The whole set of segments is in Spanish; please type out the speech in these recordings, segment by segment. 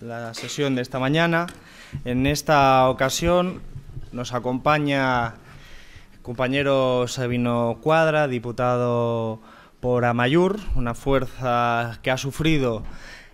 la sesión de esta mañana. En esta ocasión nos acompaña compañero Sabino Cuadra, diputado por Amayur, una fuerza que ha sufrido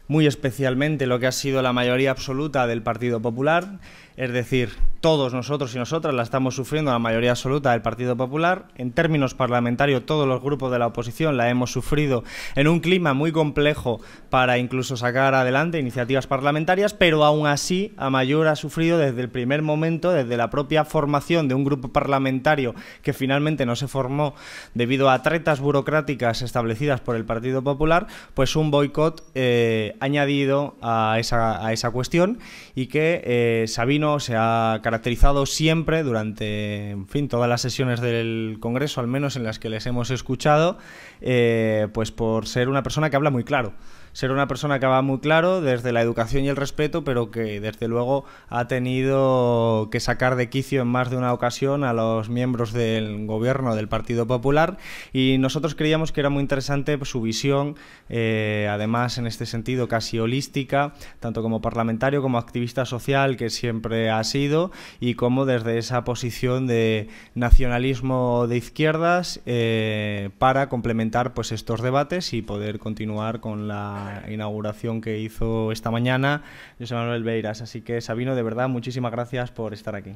muy especialmente lo que ha sido la mayoría absoluta del Partido Popular, es decir, todos nosotros y nosotras la estamos sufriendo la mayoría absoluta del Partido Popular. En términos parlamentarios, todos los grupos de la oposición la hemos sufrido en un clima muy complejo para incluso sacar adelante iniciativas parlamentarias, pero aún así mayor ha sufrido desde el primer momento, desde la propia formación de un grupo parlamentario que finalmente no se formó debido a tretas burocráticas establecidas por el Partido Popular, pues un boicot eh, añadido a esa, a esa cuestión y que eh, Sabino se ha caracterizado siempre durante, en fin, todas las sesiones del Congreso, al menos en las que les hemos escuchado, eh, pues por ser una persona que habla muy claro ser una persona que va muy claro desde la educación y el respeto, pero que desde luego ha tenido que sacar de quicio en más de una ocasión a los miembros del gobierno del Partido Popular y nosotros creíamos que era muy interesante su visión, eh, además en este sentido casi holística, tanto como parlamentario como activista social que siempre ha sido y como desde esa posición de nacionalismo de izquierdas eh, para complementar pues estos debates y poder continuar con la inauguración que hizo esta mañana José Manuel Beiras. Así que Sabino, de verdad, muchísimas gracias por estar aquí.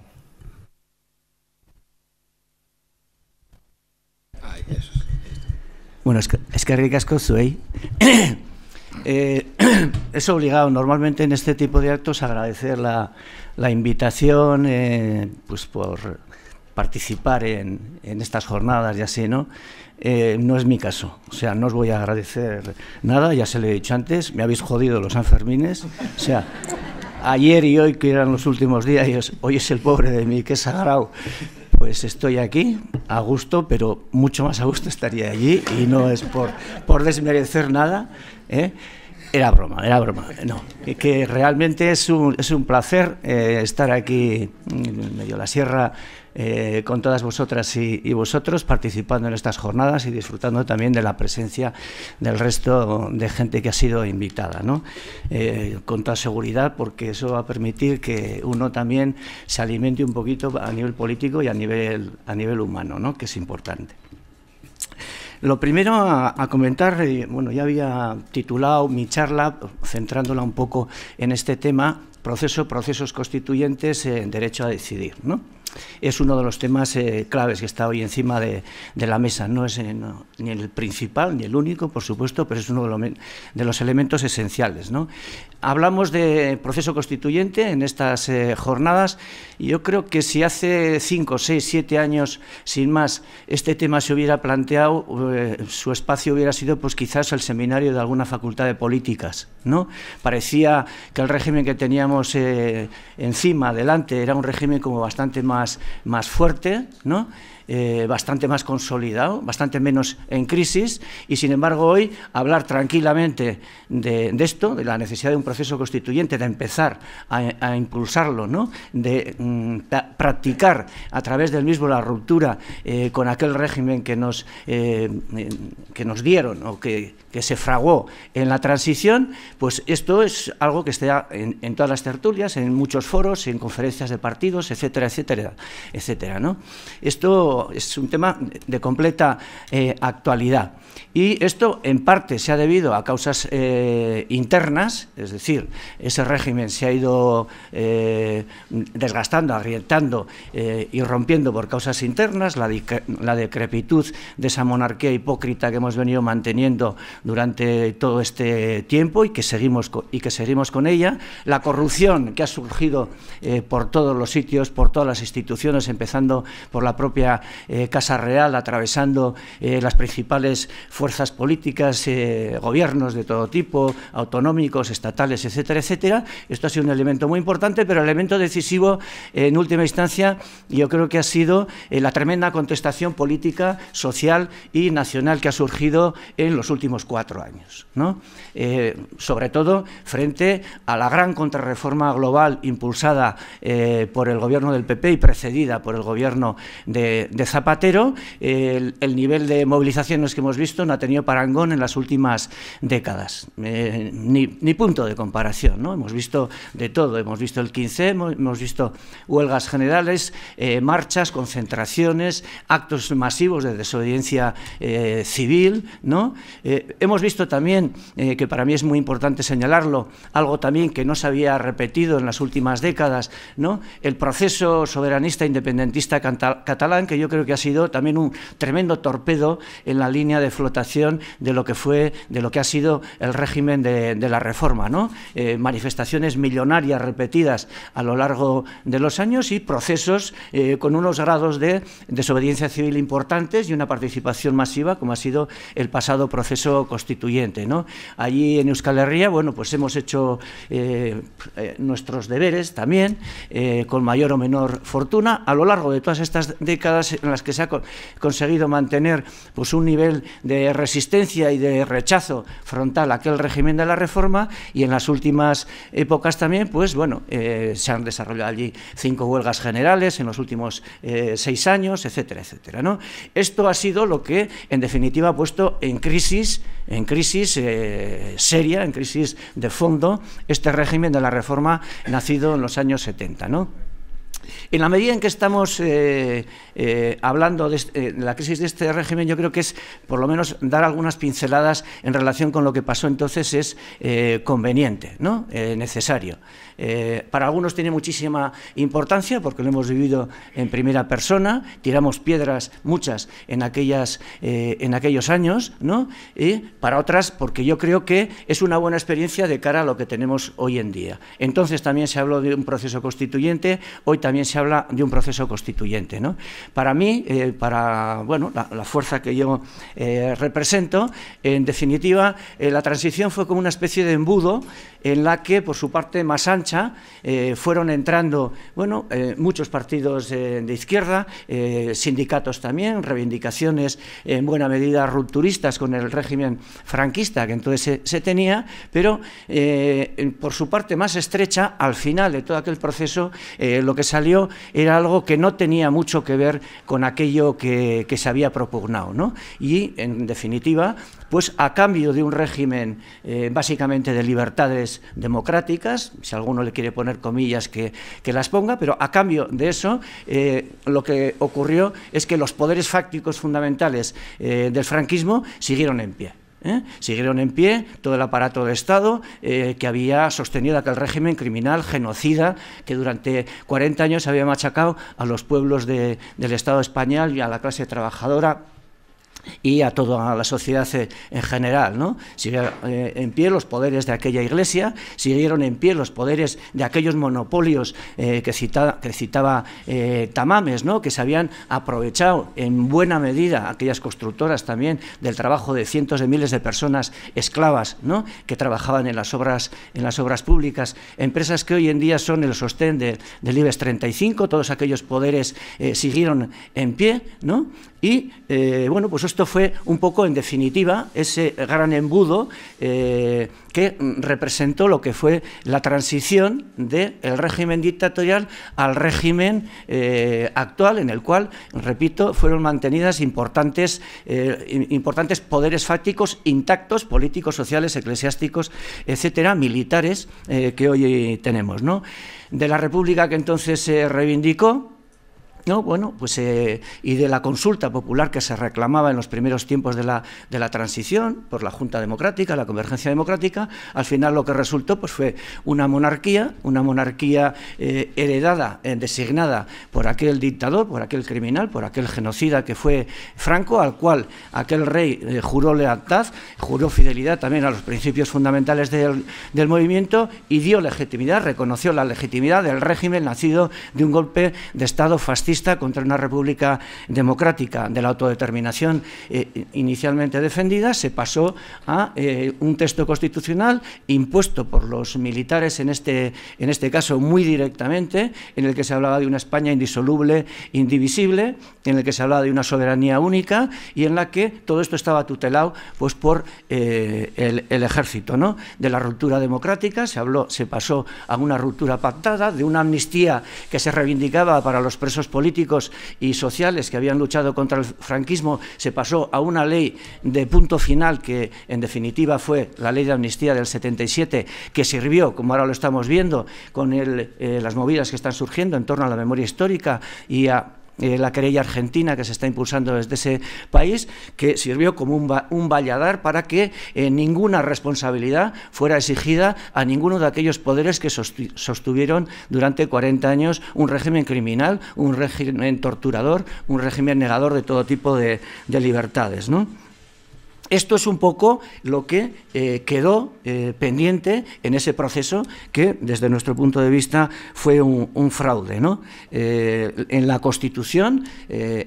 Bueno, es que, es que Eh, es obligado normalmente en este tipo de actos agradecer la, invitación eh, pues por participar en, en, estas jornadas y así, ¿no? Eh, no es mi caso. O sea, no os voy a agradecer nada, ya se lo he dicho antes, me habéis jodido los Sanfermines. O sea, ayer y hoy, que eran los últimos días, hoy es el pobre de mí, es sagrado. Pues estoy aquí, a gusto, pero mucho más a gusto estaría allí, y no es por, por desmerecer nada. ¿eh? Era broma, era broma. No, que, realmente es un, placer eh, estar aquí en medio de la sierra eh, con todas vosotras y, vosotros participando en estas jornadas y disfrutando también de la presencia del resto de gente que ha sido invitada, ¿no? Eh, con toda seguridad, porque eso va a permitir que uno también se alimente un poquito a nivel político y a nivel, a nivel humano, ¿no? que es importante. Lo primero a, comentar, eh, bueno, ya había titulado mi charla, centrándola un poco en este tema, proceso, procesos constituyentes, en derecho a decidir, ¿no? es uno de los temas eh, claves que está hoy encima de, la mesa. No es eh, ni el principal ni el único, por supuesto, pero es uno de, los elementos esenciales. Hablamos de proceso constituyente en estas eh, jornadas y yo creo que si hace cinco, seis, siete años, sin más, este tema se hubiera planteado, su espacio hubiera sido pues quizás el seminario de alguna facultad de políticas. ¿no? Parecía que el régimen que teníamos encima, delante, era un régimen como bastante más más, fuerte, ¿no? Eh, bastante más consolidado, bastante menos en crisis, y sin embargo hoy hablar tranquilamente de, esto, de la necesidad de un proceso constituyente, de empezar a, impulsarlo, ¿no? de mm, practicar a través del mismo la ruptura eh, con aquel régimen que nos, eh, que nos dieron o que, se fragó en la transición, pues esto es algo que está en, en todas las tertulias, en muchos foros, en conferencias de partidos, etcétera, etcétera, etcétera. ¿no? Esto es un tema de completa eh, actualidad. Y esto en parte se ha debido a causas eh, internas, es decir, ese régimen se ha ido eh, desgastando, agrietando eh, y rompiendo por causas internas, la, decrepitud de esa monarquía hipócrita que hemos venido manteniendo durante todo este tiempo y que seguimos y que seguimos con ella, la corrupción que ha surgido por todos los sitios, por todas las instituciones, empezando por la propia Casa Real, atravesando las principales fuerzas políticas, eh, gobiernos de todo tipo, autonómicos, estatales, etcétera, etcétera. Esto ha sido un elemento muy importante, pero el elemento decisivo, en última instancia, yo creo que ha sido eh, la tremenda contestación política, social y nacional que ha surgido en los últimos cuatro años. Eh, sobre todo frente a la gran contrarreforma global impulsada por el gobierno del PP y precedida por el gobierno de, Zapatero, el nivel de movilizaciones que hemos visto no ha tenido parangón en las últimas décadas. Eh, ni, punto de comparación, ¿no? Hemos visto de todo, hemos visto el 15, hemos visto huelgas generales, eh, marchas, concentraciones, actos masivos de desobediencia eh, civil, ¿no? hemos visto también, que para mí es muy importante señalarlo, algo también que no se había repetido en las últimas décadas, ¿no? El proceso soberanista independentista catalán, que yo creo que ha sido también un tremendo torpedo en la línea de flotación de lo que fue, de lo que ha sido el régimen de, la reforma, ¿no? Eh, manifestaciones millonarias repetidas a lo largo de los años y procesos eh, con unos grados de desobediencia civil importantes y una participación masiva, como ha sido el pasado proceso constituyente, ¿no? Allí en Euskal Herria, bueno, pues hemos hecho eh, nuestros deberes también, con mayor o menor fortuna, a lo largo de todas estas décadas en las que se ha conseguido mantener pues, un nivel de resistencia y de rechazo frontal a aquel régimen de la reforma y en las últimas épocas también, pues bueno, eh, se han desarrollado allí cinco huelgas generales en los últimos eh, seis años, etcétera, etcétera. ¿no? Esto ha sido lo que, en definitiva, ha puesto en crisis, en crisis eh, seria, en crisis de fondo, este régimen de la reforma nacido en los años 70. ¿no? En la medida en que estamos eh, eh, hablando este, eh, de, la crisis de este régimen, yo creo que es, por lo menos, dar algunas pinceladas en relación con lo que pasó entonces es conveniente, ¿no? necesario. Eh, para algunos tiene muchísima importancia porque lo hemos vivido en primera persona, tiramos piedras muchas en, aquellas, eh, en aquellos años, ¿no? y para otras porque yo creo que es una buena experiencia de cara a lo que tenemos hoy en día. Entonces también se habló de un proceso constituyente, hoy también se habla de un proceso constituyente. Para mí, eh, para bueno, la, la, fuerza que yo represento, en definitiva, la transición fue como una especie de embudo en la que, por su parte más ancha, eh, fueron entrando bueno, eh, muchos partidos eh, de izquierda, sindicatos también, reivindicaciones en buena medida rupturistas con el régimen franquista que entonces se, tenía, pero por su parte más estrecha, al final de todo aquel proceso, lo que salió era algo que no tenía mucho que ver con aquello que, que se había propugnado. ¿no? Y, en definitiva, pues a cambio de un régimen eh, básicamente de libertades democráticas, si alguno le quiere poner comillas que, las ponga, pero a cambio de eso eh, lo que ocurrió es que los poderes fácticos fundamentales eh, del franquismo siguieron en pie. Siguieron en pie todo el aparato de Estado que había sostenido aquel régimen criminal, genocida, que durante 40 años había machacado a los pueblos del Estado español y a la clase trabajadora y a toda la sociedad eh, en general. ¿no? Siguieron eh, en pie los poderes de aquella iglesia, siguieron en pie los poderes de aquellos monopolios eh, que, citaba Tamames, ¿no? que se habían aprovechado en buena medida aquellas constructoras también del trabajo de cientos de miles de personas esclavas ¿no? que trabajaban en las, obras, en las obras públicas, empresas que hoy en día son el sostén del IBEX 35, todos aquellos poderes siguieron en pie, ¿no? Y eh, bueno, pues esto fue un poco, en definitiva, ese gran embudo eh, que representó lo que fue la transición del régimen dictatorial al régimen eh, actual, en el cual, repito, fueron mantenidas importantes, importantes poderes fácticos intactos, políticos, sociales, eclesiásticos, etcétera, militares que hoy tenemos. ¿no? De la República que entonces se reivindicó, no, bueno, pues eh, y de la consulta popular que se reclamaba en los primeros tiempos de la, de la transición por la Junta Democrática, la Convergencia Democrática, al final lo que resultó pues fue una monarquía, una monarquía eh, heredada, eh, designada por aquel dictador, por aquel criminal, por aquel genocida que fue Franco, al cual aquel rey juró lealtad, juró fidelidad también a los principios fundamentales del, del movimiento y dio legitimidad, reconoció la legitimidad del régimen nacido de un golpe de Estado fascista contra una república democrática de la autodeterminación eh, inicialmente defendida, se pasó a eh, un texto constitucional impuesto por los militares, en este, en este caso muy directamente, en el que se hablaba de una España indisoluble, indivisible, en el que se hablaba de una soberanía única y en la que todo esto estaba tutelado pues, por eh, el, el, ejército. ¿no? De la ruptura democrática se, habló, se pasó a una ruptura pactada, de una amnistía que se reivindicaba para los presos políticos políticos y sociales que habían luchado contra el franquismo, se pasó a una ley de punto final que en definitiva fue la ley de amnistía del 77, que sirvió, como ahora lo estamos viendo, con el, eh, las movidas que están surgiendo en torno a la memoria histórica y a eh, la querella argentina que se está impulsando desde ese país, que sirvió como un, valladar para que eh, ninguna responsabilidad fuera exigida a ninguno de aquellos poderes que sostuvieron durante 40 años un régimen criminal, un régimen torturador, un régimen negador de todo tipo de, de libertades. ¿no? Esto es un poco lo que eh, quedó eh, pendiente en ese proceso que, desde nuestro punto de vista, fue un, fraude. ¿no? Eh, en la Constitución,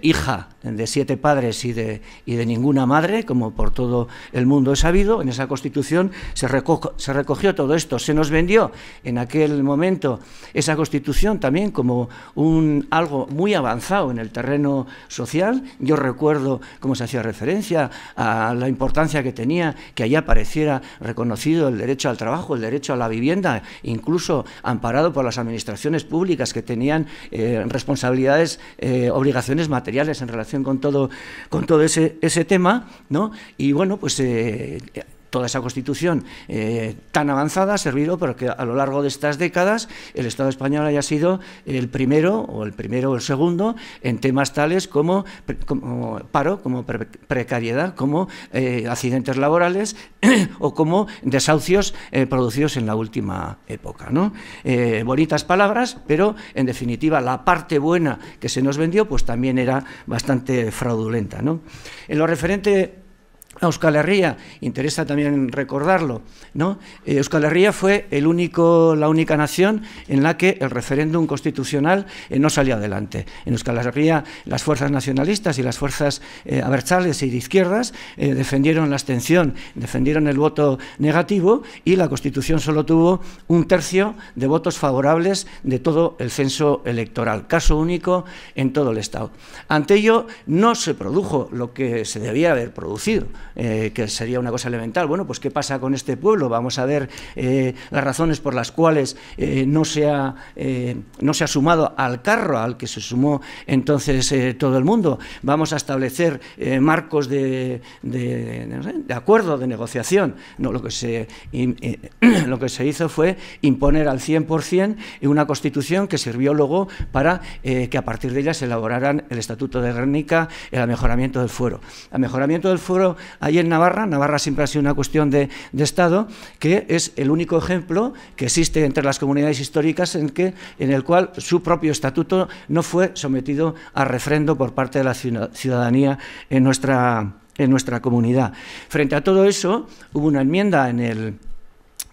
hija de siete padres y de, y de ninguna madre, como por todo el mundo es sabido, en esa Constitución se, se recogió todo esto, se nos vendió en aquel momento esa Constitución también como un, algo muy avanzado en el terreno social. Yo recuerdo, cómo se hacía referencia, a la importancia que tenía que allá apareciera reconocido el derecho al trabajo, el derecho a la vivienda, incluso amparado por las administraciones públicas que tenían eh, responsabilidades, eh, obligaciones materiales en relación con todo, con todo ese, ese tema, ¿no? Y bueno, pues eh, toda esa constitución eh, tan avanzada ha servido para que a lo largo de estas décadas el Estado español haya sido el primero o el primero o el segundo en temas tales como, como paro, como precariedad, como eh, accidentes laborales o como desahucios eh, producidos en la última época. ¿no? bonitas palabras, pero en definitiva la parte buena que se nos vendió pues también era bastante fraudulenta. ¿no? En lo referente a Euskal Herria, interesa también recordarlo, ¿no? Eh, Euskal Herria fue el único, la única nación en la que el referéndum constitucional eh, no salió adelante. En Euskal Herria las fuerzas nacionalistas y las fuerzas eh, abertzales y de izquierdas defendieron la abstención, defendieron el voto negativo y la Constitución solo tuvo un tercio de votos favorables de todo el censo electoral, caso único en todo el Estado. Ante ello no se produjo lo que se debía haber producido, eh, que sería una cosa elemental. Bueno, pues ¿qué pasa con este pueblo? Vamos a ver eh, las razones por las cuales eh, no, se ha, no se ha sumado al carro al que se sumó entonces todo el mundo. Vamos a establecer marcos de, de, acuerdo, de negociación. No, lo, que se, lo que se hizo fue imponer al 100% una constitución que sirvió luego para que a partir de ella se elaboraran el Estatuto de rénica el mejoramiento del fuero. El mejoramiento del fuero ha Ahí en Navarra, Navarra siempre ha sido una cuestión de, Estado, que es el único ejemplo que existe entre las comunidades históricas en, que, en el cual su propio estatuto no fue sometido a refrendo por parte de la ciudadanía en nuestra en nuestra comunidad. Frente a todo eso, hubo una enmienda en el,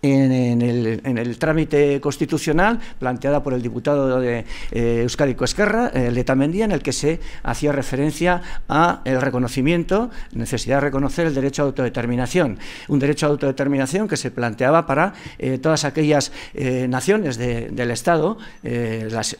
en, el, trámite constitucional planteada por el diputado de eh, Euskadi Esquerra, eh, en el que se hacía referencia a el reconocimiento, necesidad de reconocer el derecho a autodeterminación, un derecho a autodeterminación que se planteaba para eh, todas aquellas eh, naciones del Estado, eh, las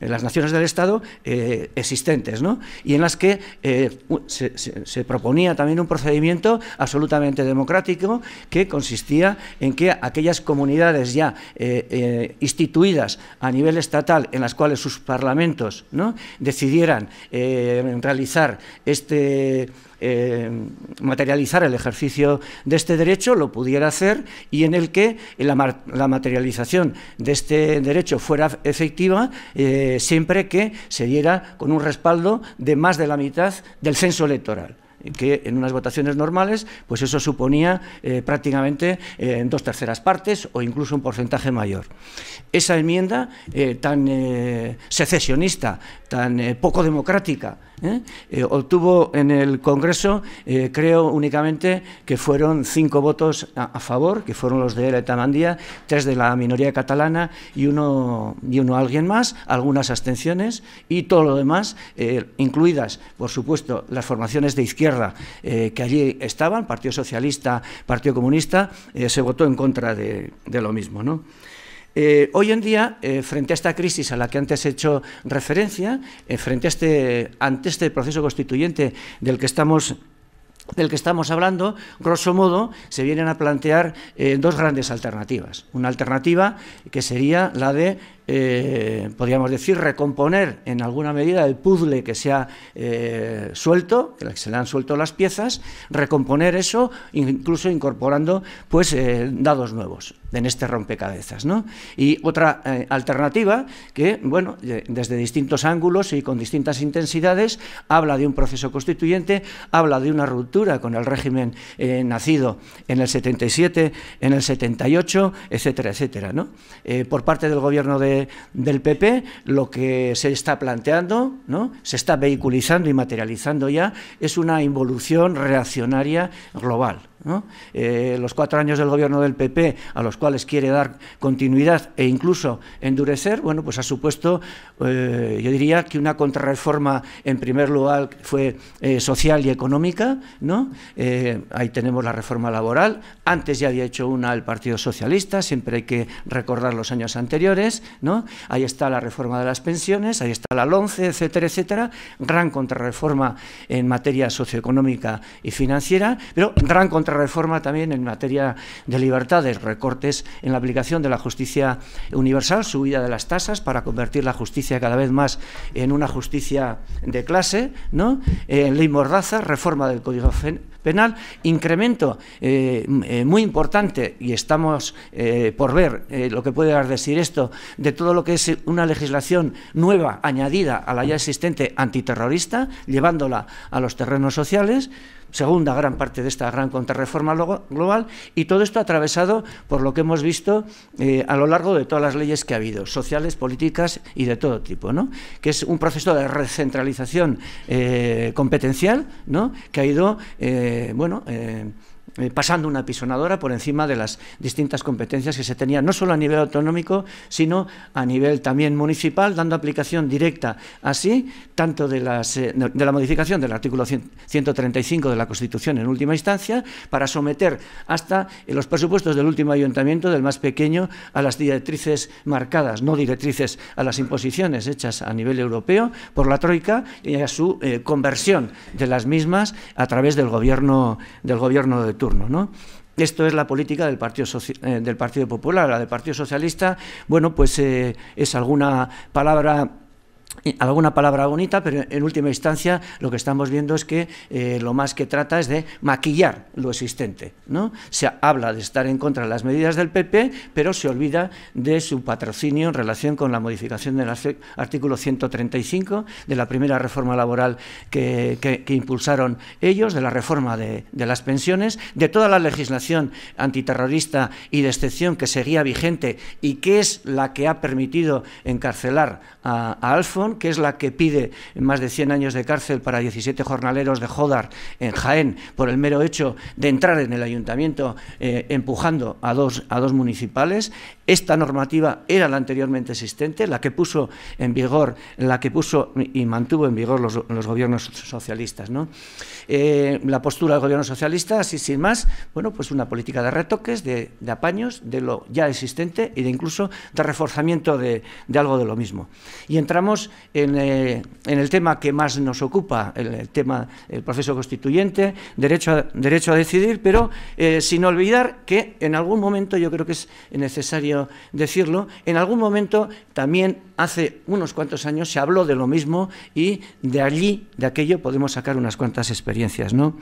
las naciones del Estado eh, existentes, y en las que eh, se, proponía también un procedimiento absolutamente democrático que consistía en que aquellas comunidades ya eh, instituidas a nivel estatal en las cuales sus parlamentos ¿no? decidieran realizar este eh, materializar el ejercicio de este derecho, lo pudiera hacer y en el que la, materialización de este derecho fuera efectiva eh, siempre que se diera con un respaldo de más de la mitad del censo electoral que en unas votaciones normales, pues eso suponía eh, prácticamente eh, en dos terceras partes o incluso un porcentaje mayor. Esa enmienda eh, tan secesionista, tan poco democrática, obtuvo en el Congreso, creo únicamente que fueron cinco votos a, favor, que fueron los de eta tres de la minoría catalana y uno, y uno alguien más, algunas abstenciones y todo lo demás, incluidas, por supuesto, las formaciones de izquierda eh, que allí estaban, Partido Socialista, Partido Comunista, eh, se votó en contra de, lo mismo. ¿no? Eh, hoy en día, frente a esta crisis a la que antes he hecho referencia, frente a este, ante este proceso constituyente del que estamos del que estamos hablando, grosso modo, se vienen a plantear dos grandes alternativas. Una alternativa que sería la de eh, podríamos decir, recomponer en alguna medida el puzzle que se ha eh, suelto, que se le han suelto las piezas, recomponer eso, incluso incorporando pues, eh, dados nuevos en este rompecabezas. ¿no? Y otra alternativa que, bueno, desde distintos ángulos y con distintas intensidades, habla de un proceso constituyente, habla de una ruptura con el régimen nacido en el 77, en el 78, etcétera, etcétera. ¿no? por parte del gobierno de del PP, lo que se está planteando, ¿no? se está vehiculizando y materializando ya, es una involución reaccionaria global. Eh, los cuatro años del gobierno del PP, a los cuales quiere dar continuidad e incluso endurecer, bueno, pues ha supuesto, eh, yo diría que una contrarreforma en primer lugar fue eh, social y económica, ¿no? ahí tenemos la reforma laboral, antes ya había hecho una el Partido Socialista, siempre hay que recordar los años anteriores, Ahí está la reforma de las pensiones, ahí está la LONCE, etcétera, etcétera, gran contrarreforma en materia socioeconómica y financiera, pero gran contrarreforma también en materia de libertades, recortes en la aplicación de la justicia universal, subida de las tasas para convertir la justicia cada vez más en una justicia de clase, ¿no? Eh, ley Mordaza, reforma del Código penal, incremento eh, eh, muy importante, y estamos eh, por ver lo que puede decir esto, de todo lo que es una legislación nueva añadida a la ya existente antiterrorista, llevándola a los terrenos sociales segunda gran parte de esta gran contrarreforma global, y todo esto atravesado por lo que hemos visto eh, a lo largo de todas las leyes que ha habido, sociales, políticas y de todo tipo, ¿no? que es un proceso de recentralización eh, competencial ¿no? que ha ido, eh, bueno, eh, pasando una pisonadora por encima de las distintas competencias que se tenían, no solo a nivel autonómico, sino a nivel también municipal, dando aplicación directa así, tanto de, las, eh, de la modificación del artículo 135 de la Constitución en última instancia, para someter hasta los presupuestos del último ayuntamiento, del más pequeño, a las directrices marcadas, no directrices a las imposiciones hechas a nivel europeo por la Troika y a su eh, conversión de las mismas a través del gobierno, del gobierno de Turquía. ¿no? Esto es la política del Partido, eh, del Partido Popular. La del Partido Socialista, bueno, pues eh, es alguna palabra alguna palabra bonita, pero en última instancia lo que estamos viendo es que eh, lo más que trata es de maquillar lo existente. ¿no? Se habla de estar en contra de las medidas del PP, pero se olvida de su patrocinio en relación con la modificación del artículo 135 de la primera reforma laboral que, impulsaron ellos, de la reforma de, las pensiones, de toda la legislación antiterrorista y de excepción que seguía vigente y que es la que ha permitido encarcelar a, a Alfon que es la que pide más de 100 años de cárcel para 17 jornaleros de Jodar en Jaén por el mero hecho de entrar en el ayuntamiento eh, empujando a dos, a dos municipales esta normativa era la anteriormente existente, la que puso en vigor, la que puso y mantuvo en vigor los, gobiernos socialistas. Eh, la postura del gobierno socialista, así sin más, bueno, pues una política de retoques, de, apaños, de lo ya existente y de incluso de reforzamiento de, algo de lo mismo. Y entramos en, eh, el tema que más nos ocupa, el, tema, el proceso constituyente, derecho a, derecho a decidir, pero eh, sin olvidar que en algún momento yo creo que es necesario decirlo, en algún momento también hace unos cuantos años se habló de lo mismo y de allí, de aquello, podemos sacar unas cuantas experiencias. ¿no?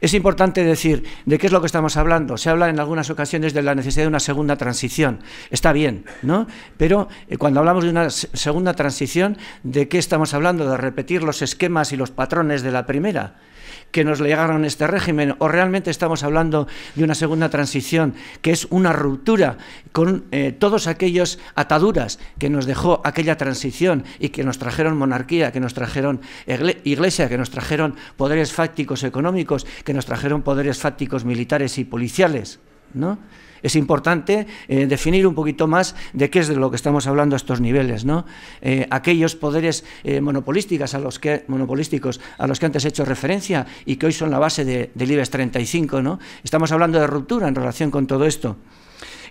Es importante decir de qué es lo que estamos hablando. Se habla en algunas ocasiones de la necesidad de una segunda transición. Está bien, ¿no? Pero eh, cuando hablamos de una segunda transición, ¿de qué estamos hablando? ¿De repetir los esquemas y los patrones de la primera? que nos llegaron este régimen, o realmente estamos hablando de una segunda transición, que es una ruptura con eh, todos aquellos ataduras que nos dejó aquella transición y que nos trajeron monarquía, que nos trajeron iglesia, que nos trajeron poderes fácticos económicos, que nos trajeron poderes fácticos militares y policiales, ¿no? es importante eh, definir un poquito más de qué es de lo que estamos hablando a estos niveles. ¿no? Eh, aquellos poderes eh, monopolísticas a los que, monopolísticos a los que antes he hecho referencia y que hoy son la base del IBEX 35, ¿no? estamos hablando de ruptura en relación con todo esto.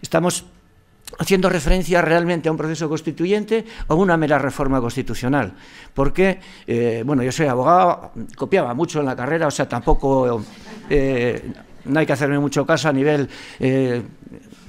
Estamos haciendo referencia realmente a un proceso constituyente o a una mera reforma constitucional. Porque, bueno, yo soy abogado, copiaba mucho en la carrera, o sea, tampoco no hay que hacerme mucho caso a nivel eh,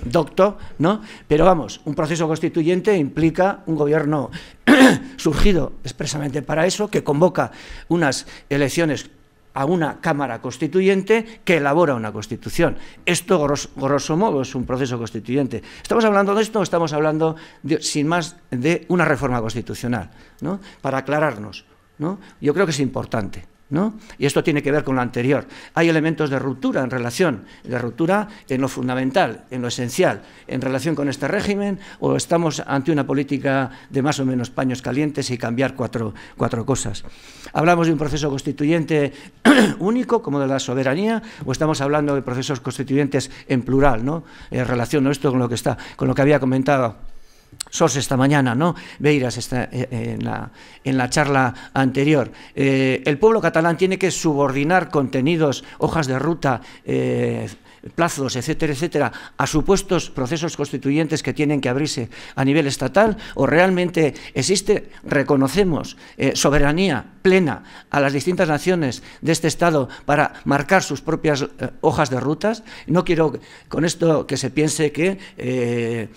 docto, ¿no? Pero vamos, un proceso constituyente implica un gobierno surgido expresamente para eso, que convoca unas elecciones a una Cámara Constituyente que elabora una Constitución. Esto, grosso, modo, es un proceso constituyente. ¿Estamos hablando de esto o estamos hablando, sin más, de una reforma constitucional? ¿no? Para aclararnos, ¿no? yo creo que es importante. ¿No? Y esto tiene que ver con lo anterior. Hay elementos de ruptura en relación, de ruptura en lo fundamental, en lo esencial, en relación con este régimen, o estamos ante una política de más o menos paños calientes y cambiar cuatro, cosas. Hablamos de un proceso constituyente único, como de la soberanía, o estamos hablando de procesos constituyentes en plural, ¿no? En relación esto con lo que está, con lo que había comentado SOS esta mañana, ¿no? Beiras está eh, eh, en, la, en la charla anterior. Eh, el pueblo catalán tiene que subordinar contenidos, hojas de ruta, plazos, etcétera, etcétera, a supuestos procesos constituyentes que tienen que abrirse a nivel estatal o realmente existe, reconocemos eh, soberanía plena a las distintas naciones de este Estado para marcar sus propias eh, hojas de rutas. No quiero con esto que se piense que eh,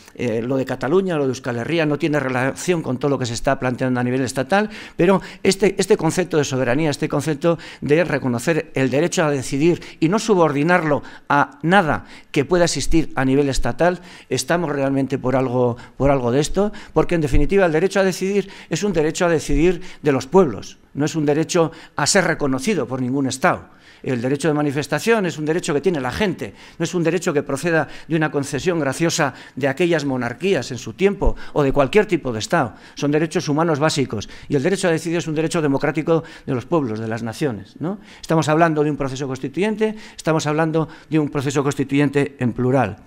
lo de Cataluña, lo de Euskal Herria no tiene relación con todo lo que se está planteando a nivel estatal, pero este, este concepto de soberanía, este concepto de reconocer el derecho a decidir y no subordinarlo a nada que pueda existir a nivel estatal, estamos realmente por algo, por algo de esto, porque en definitiva el derecho a decidir es un derecho a decidir de los pueblos, no es un derecho a ser reconocido por ningún Estado. El derecho de manifestación es un derecho que tiene la gente, no es un derecho que proceda de una concesión graciosa de aquellas monarquías en su tiempo o de cualquier tipo de Estado. Son derechos humanos básicos y el derecho a decidir es un derecho democrático de los pueblos, de las naciones. ¿no? Estamos hablando de un proceso constituyente, estamos hablando de un proceso constituyente en plural.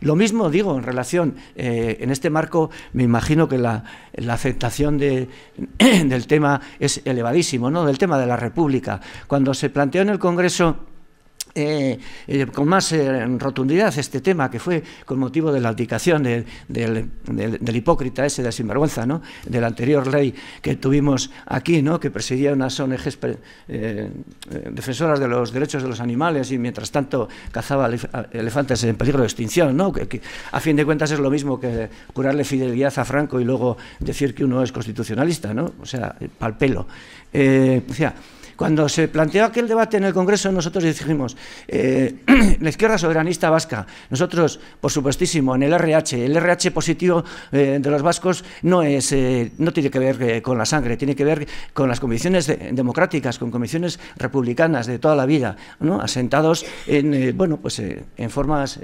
Lo mismo digo en relación, eh, en este marco me imagino que la, aceptación del tema es elevadísimo, ¿no? del tema de la República. Cuando se planteó en el Congreso eh, eh, con más eh, rotundidad este tema que fue con motivo de la abdicación del, hipócrita ese de sinvergüenza, ¿no? de la anterior ley que tuvimos aquí, ¿no? que presidía unas ONGs defensoras de los derechos de los animales y mientras tanto cazaba elefantes en peligro de extinción, ¿no? que, a fin de cuentas es lo mismo que curarle fidelidad a Franco y luego decir que uno es constitucionalista, ¿no? o sea, pal pelo. o sea, cuando se planteó aquel debate en el Congreso, nosotros dijimos, eh, la izquierda soberanista vasca, nosotros, por supuestísimo, en el RH, el RH positivo eh, de los vascos no, es, eh, no tiene que ver con la sangre, tiene que ver con las convicciones democráticas, con comisiones republicanas de toda la vida, ¿no? asentados en, bueno, pues, en formas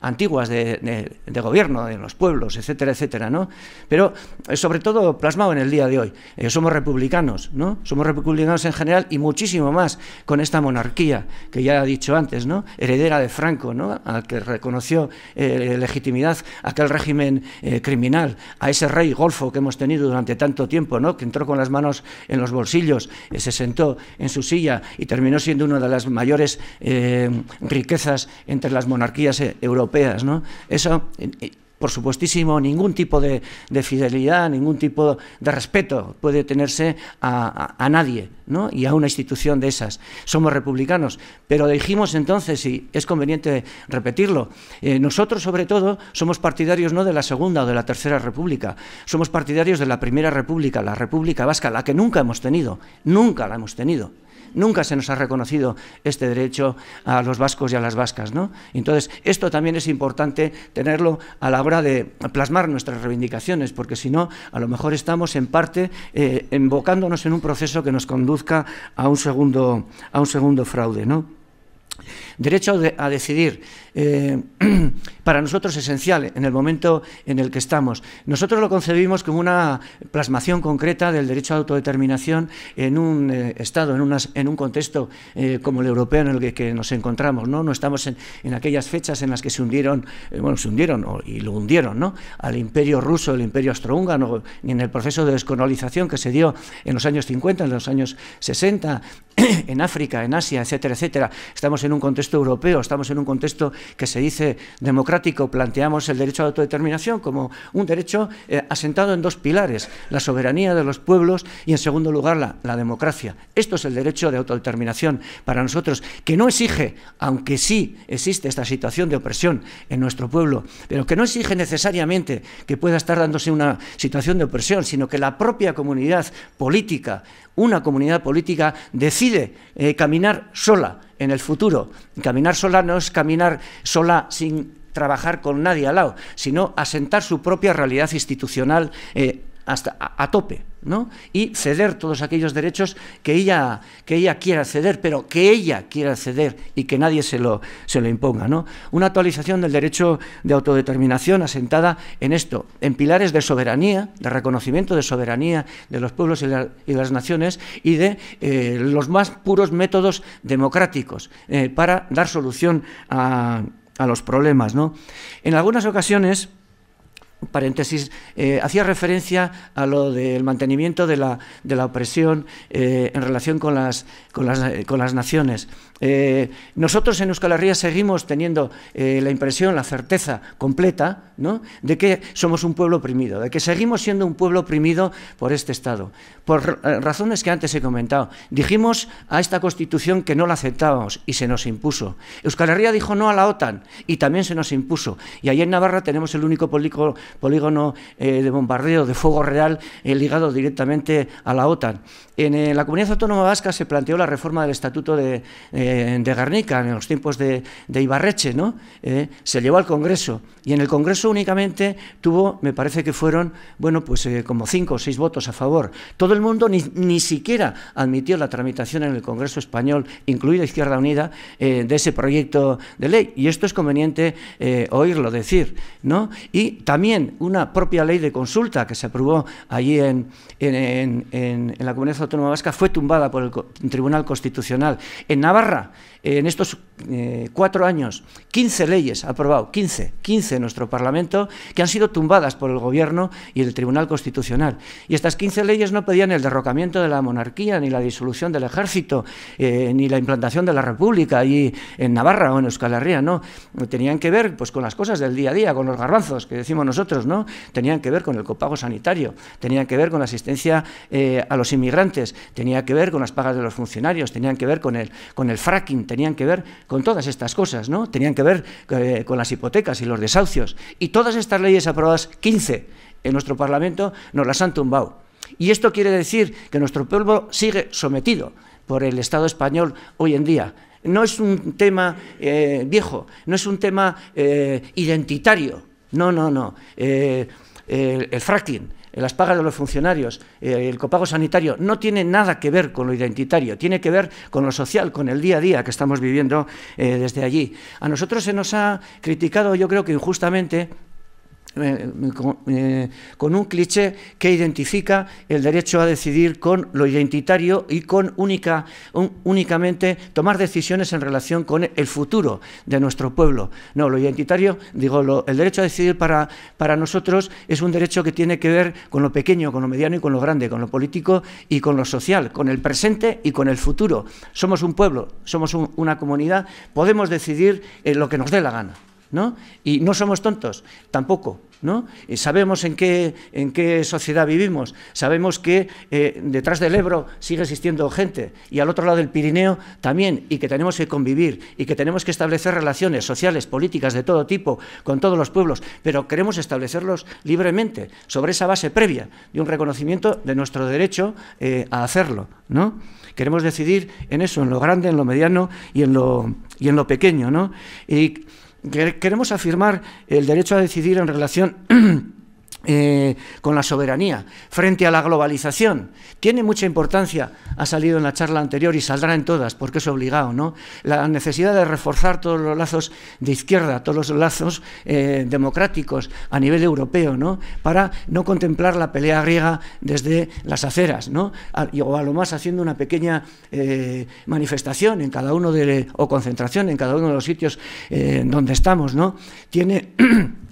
antiguas de, gobierno, de, los pueblos, etcétera, etcétera. ¿no? Pero sobre todo plasmado en el día de hoy. somos republicanos, ¿no? somos republicanos en general y muchísimo más con esta monarquía que ya he dicho antes, ¿no? heredera de Franco, ¿no? al que reconoció eh, legitimidad aquel régimen eh, criminal, a ese rey golfo que hemos tenido durante tanto tiempo, ¿no? que entró con las manos en los bolsillos, eh, se sentó en su silla y terminó siendo una de las mayores riquezas entre las monarquías europeas. ¿no? Eso por supuestísimo, ningún tipo de, fidelidad, ningún tipo de respeto puede tenerse a, nadie ¿no? y a una institución de esas. Somos republicanos, pero dijimos entonces, y es conveniente repetirlo, eh, nosotros sobre todo somos partidarios no de la Segunda o de la Tercera República, somos partidarios de la Primera República, la República Vasca, la que nunca hemos tenido, nunca la hemos tenido nunca se nos ha reconocido este derecho a los vascos y a las vascas. ¿no? Entonces, esto también es importante tenerlo a la hora de plasmar nuestras reivindicaciones, porque si no, a lo mejor estamos en parte eh, embocándonos en un proceso que nos conduzca a un segundo, a un segundo fraude. ¿no? Derecho a decidir. Eh, para nosotros esencial en el momento en el que estamos. Nosotros lo concebimos como una plasmación concreta del derecho a autodeterminación en un eh, Estado, en, unas, en, un contexto eh, como el europeo en el que, nos encontramos. No, no estamos en, aquellas fechas en las que se hundieron, bueno, se hundieron y lo hundieron ¿no? al imperio ruso, el imperio austrohúngaro, ni en el proceso de descolonización que se dio en los años 50, en los años 60, en África, en Asia, etcétera, etcétera. Estamos en un contexto europeo, estamos en un contexto que se dice democrático, planteamos el derecho a la autodeterminación como un derecho eh, asentado en dos pilares, la soberanía de los pueblos y, en segundo lugar, la, democracia. Esto es el derecho de autodeterminación para nosotros, que no exige, aunque sí existe esta situación de opresión en nuestro pueblo, pero que no exige necesariamente que pueda estar dándose una situación de opresión, sino que la propia comunidad política, una comunidad política, decide eh, caminar sola en el futuro. Caminar sola no es caminar sola sin trabajar con nadie al lado, sino asentar su propia realidad institucional eh, hasta a tope y ceder todos aquellos derechos que ella, que ella quiera ceder, pero que ella quiera ceder y que nadie se lo, se lo imponga. ¿no? Una actualización del derecho de autodeterminación asentada en esto, en pilares de soberanía, de reconocimiento de soberanía de los pueblos y, de las naciones y de eh, los más puros métodos democráticos eh, para dar solución a, a los problemas. ¿no? En algunas ocasiones, paréntesis, eh, hacía referencia a lo del mantenimiento de la, de la opresión eh, en relación con las, con las, eh, con las naciones. Eh, nosotros en Euskal Herria seguimos teniendo eh, la impresión, la certeza completa, ¿no? de que somos un pueblo oprimido, de que seguimos siendo un pueblo oprimido por este Estado. Por eh, razones que antes he comentado. Dijimos a esta Constitución que no la aceptábamos y se nos impuso. Euskal Herria dijo no a la OTAN y también se nos impuso. Y allí en Navarra tenemos el único polígono de bombardeo de fuego real ligado directamente a la OTAN. En la Comunidad Autónoma Vasca se planteó la reforma del Estatuto de de Garnica, en los tiempos de, Ibarreche, ¿no? Eh, se llevó al Congreso y en el Congreso únicamente tuvo, me parece que fueron, bueno, pues eh, como cinco o seis votos a favor. Todo el mundo ni, siquiera admitió la tramitación en el Congreso español, incluida Izquierda Unida, eh, de ese proyecto de ley. Y esto es conveniente oírlo decir, ¿no? Y también una propia ley de consulta que se aprobó allí en, en la Comunidad Autónoma Vasca fue tumbada por el Tribunal Constitucional. En Navarra en estos eh, cuatro años, 15 leyes ha aprobado, 15, 15 en nuestro Parlamento, que han sido tumbadas por el Gobierno y el Tribunal Constitucional. Y estas 15 leyes no pedían el derrocamiento de la monarquía, ni la disolución del ejército, eh, ni la implantación de la República allí en Navarra o en Euskal Herria, no. Tenían que ver pues, con las cosas del día a día, con los garbanzos que decimos nosotros, ¿no? Tenían que ver con el copago sanitario, tenían que ver con la asistencia eh, a los inmigrantes, tenía que ver con las pagas de los funcionarios, tenían que ver con el, con el fracking, tenían que ver con todas estas cosas, ¿no? Tenían que ver eh, con las hipotecas y los desahucios. Y todas estas leyes aprobadas, 15 en nuestro Parlamento, nos las han tumbado. Y esto quiere decir que nuestro pueblo sigue sometido por el Estado español hoy en día. No es un tema eh, viejo, no es un tema eh, identitario. No, no, no. el fracking, eh, las pagas de los funcionarios, eh, el copago sanitario, no tiene nada que ver con lo identitario, tiene que ver con lo social, con el día a día que estamos viviendo eh, desde allí. A nosotros se nos ha criticado, yo creo que injustamente, eh, eh, con, un cliché que identifica el derecho a decidir con lo identitario y con única, únicamente tomar decisiones en relación con el futuro de nuestro pueblo. No, lo identitario, digo, el derecho a decidir para, nosotros es un derecho que tiene que ver con lo pequeño, con lo mediano y con lo grande, con lo político y con lo social, con el presente y con el futuro. Somos un pueblo, somos una comunidad, podemos decidir lo que nos dé la gana. ¿no? Y no somos tontos, tampoco. ¿No? Eh, sabemos en qué, en qué sociedad vivimos, sabemos que eh, detrás del Ebro sigue existiendo gente y al otro lado del Pirineo también, y que tenemos que convivir y que tenemos que establecer relaciones sociales, políticas de todo tipo con todos los pueblos, pero queremos establecerlos libremente, sobre esa base previa de un reconocimiento de nuestro derecho eh, a hacerlo. ¿no? Queremos decidir en eso, en lo grande, en lo mediano y en lo, en lo pequeño. ¿no? Queremos afirmar el derecho a decidir en relación Eh, con la soberanía, frente a la globalización. Tiene mucha importancia, ha salido en la charla anterior y saldrá en todas, porque es obligado, ¿no? La necesidad de reforzar todos los lazos de izquierda, todos los lazos eh, democráticos a nivel europeo, ¿no? Para no contemplar la pelea griega desde las aceras, ¿no? o a lo más haciendo una pequeña eh, manifestación en cada uno de, o concentración en cada uno de los sitios donde estamos, ¿no? Tiene.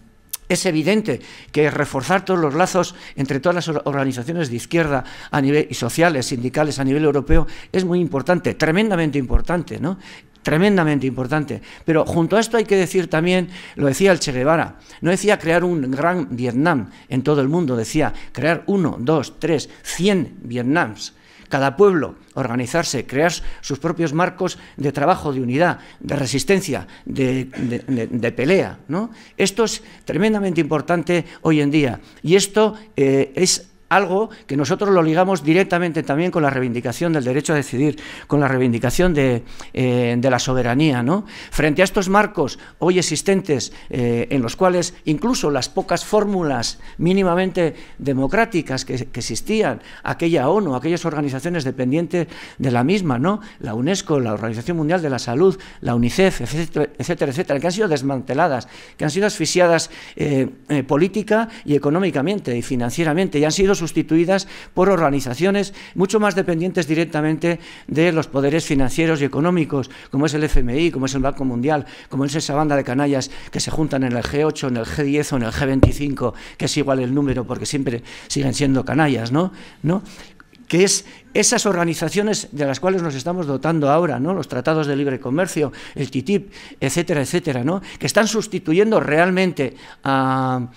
Es evidente que reforzar todos los lazos entre todas las organizaciones de izquierda a nivel, y sociales, sindicales a nivel europeo es muy importante, tremendamente importante, ¿no? tremendamente importante. Pero junto a esto hay que decir también, lo decía el Che Guevara, no decía crear un gran Vietnam en todo el mundo, decía crear uno, dos, tres, cien Vietnams cada pueblo organizarse, crear sus propios marcos de trabajo, de unidad, de resistencia, de, pelea. ¿no? Esto es tremendamente importante hoy en día y esto eh, es algo que nosotros lo ligamos directamente también con la reivindicación del derecho a decidir, con la reivindicación de, eh, la soberanía. ¿no? Frente a estos marcos hoy existentes, eh, en los cuales incluso las pocas fórmulas mínimamente democráticas que, existían, aquella ONU, aquellas organizaciones dependientes de la misma, ¿no? la UNESCO, la Organización Mundial de la Salud, la UNICEF, etcétera, etcétera, que han sido desmanteladas, que han sido asfixiadas eh, política y económicamente y financieramente, y han sido sustituidas por organizaciones mucho más dependientes directamente de los poderes financieros y económicos, como es el FMI, como es el Banco Mundial, como es esa banda de canallas que se juntan en el G8, en el G10 o en el G25, que es igual el número porque siempre siguen siendo canallas, ¿no? ¿No? que es esas organizaciones de las cuales nos estamos dotando ahora, ¿no? los tratados de libre comercio, el TTIP, etcétera, etcétera, ¿no? que están sustituyendo realmente a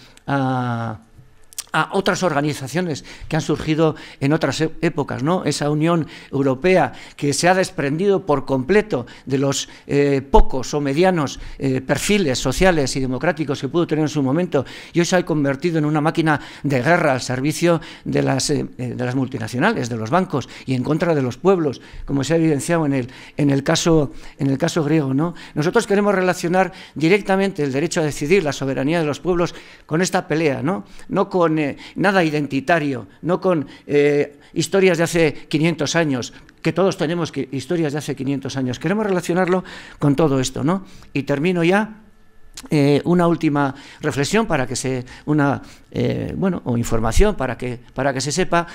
a otras organizaciones que han surgido en otras e-, épocas, ¿no? Esa Unión Europea que se ha desprendido por completo de los eh, pocos o medianos eh, perfiles sociales y democráticos que pudo tener en su momento y hoy se ha convertido en una máquina de guerra al servicio de las, eh, de las multinacionales, de los bancos y en contra de los pueblos, como se ha evidenciado en el, en el, caso, en el caso griego, ¿no? Nosotros queremos relacionar directamente el derecho a decidir, la soberanía de los pueblos con esta pelea, ¿no? No con nada identitario, no con eh, historias de hace 500 años, que todos tenemos historias de hace 500 años. Queremos relacionarlo con todo esto, ¿no? Y termino ya. Eh, una última reflexión para que una eh, bueno o información para que para que se sepa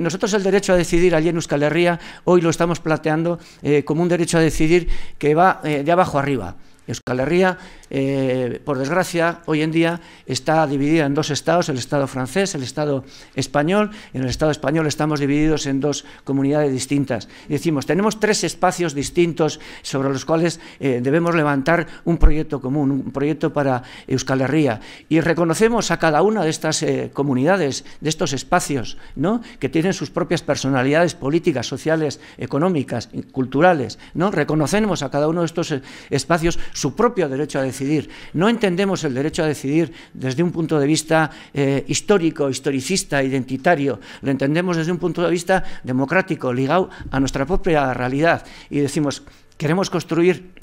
nosotros el derecho a decidir allí en Euskal Herria hoy lo estamos planteando como un derecho a decidir que va de abajo arriba Euskal Herria, eh, por desgracia, hoy en día está dividida en dos estados, el estado francés, el estado español. En el estado español estamos divididos en dos comunidades distintas. decimos, tenemos tres espacios distintos sobre los cuales eh, debemos levantar un proyecto común, un proyecto para Euskal Herria. Y reconocemos a cada una de estas eh, comunidades, de estos espacios, ¿no? que tienen sus propias personalidades políticas, sociales, económicas, culturales. ¿no? Reconocemos a cada uno de estos espacios su propio derecho a decidir. No entendemos el derecho a decidir desde un punto de vista eh, histórico, historicista, identitario. Lo entendemos desde un punto de vista democrático, ligado a nuestra propia realidad. Y decimos, queremos construir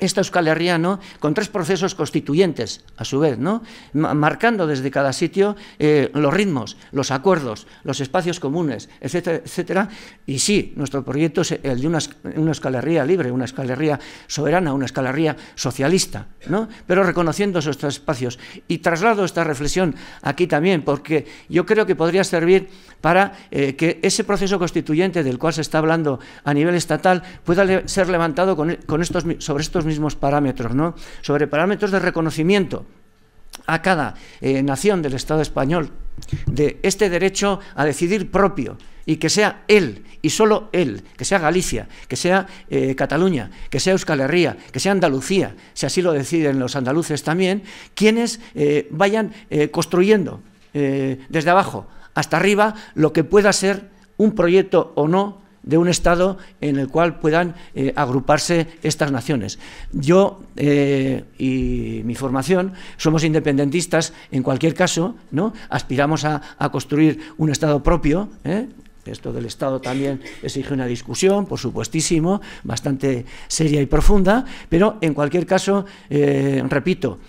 esta escalería ¿no? con tres procesos constituyentes, a su vez, ¿no? marcando desde cada sitio eh, los ritmos, los acuerdos, los espacios comunes, etcétera, etcétera. Y sí, nuestro proyecto es el de una, escalería libre, una escalería soberana, una escalería socialista, ¿no? pero reconociendo esos tres espacios. Y traslado esta reflexión aquí también, porque yo creo que podría servir para eh, que ese proceso constituyente del cual se está hablando a nivel estatal pueda ser levantado con e-, estos, sobre estos mismos parámetros, ¿no? sobre parámetros de reconocimiento a cada eh, nación del Estado español de este derecho a decidir propio y que sea él y solo él, que sea Galicia, que sea eh, Cataluña, que sea Euskal Herria, que sea Andalucía, si así lo deciden los andaluces también, quienes eh, vayan construyendo desde abajo hasta arriba lo que pueda ser un proyecto o no de un Estado en el cual puedan eh, agruparse estas naciones. Yo eh, y mi formación somos independentistas en cualquier caso, ¿no? aspiramos a, construir un Estado propio, ¿eh? esto del Estado también exige una discusión, por supuestísimo, bastante seria y profunda, pero en cualquier caso, repito,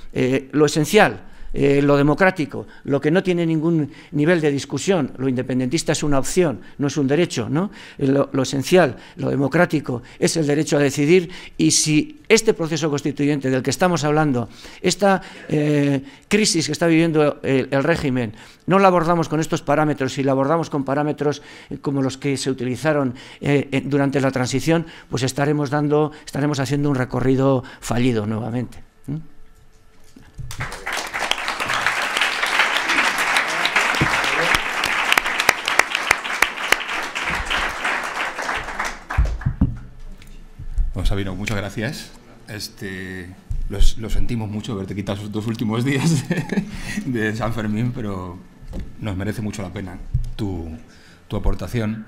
lo esencial eh, lo democrático, lo que no tiene ningún nivel de discusión. Lo independentista es una opción, no es un derecho. ¿no? Eh, lo, esencial, lo democrático, es el derecho a decidir y si este proceso constituyente del que estamos hablando, esta eh, crisis que está viviendo el, régimen, no la abordamos con estos parámetros, si la abordamos con parámetros como los que se utilizaron durante la transición, pues estaremos dando, estaremos haciendo un recorrido fallido nuevamente. Sabino, muchas gracias. Este, lo sentimos mucho haberte quitado esos dos últimos días de, San Fermín, pero nos merece mucho la pena tu, aportación,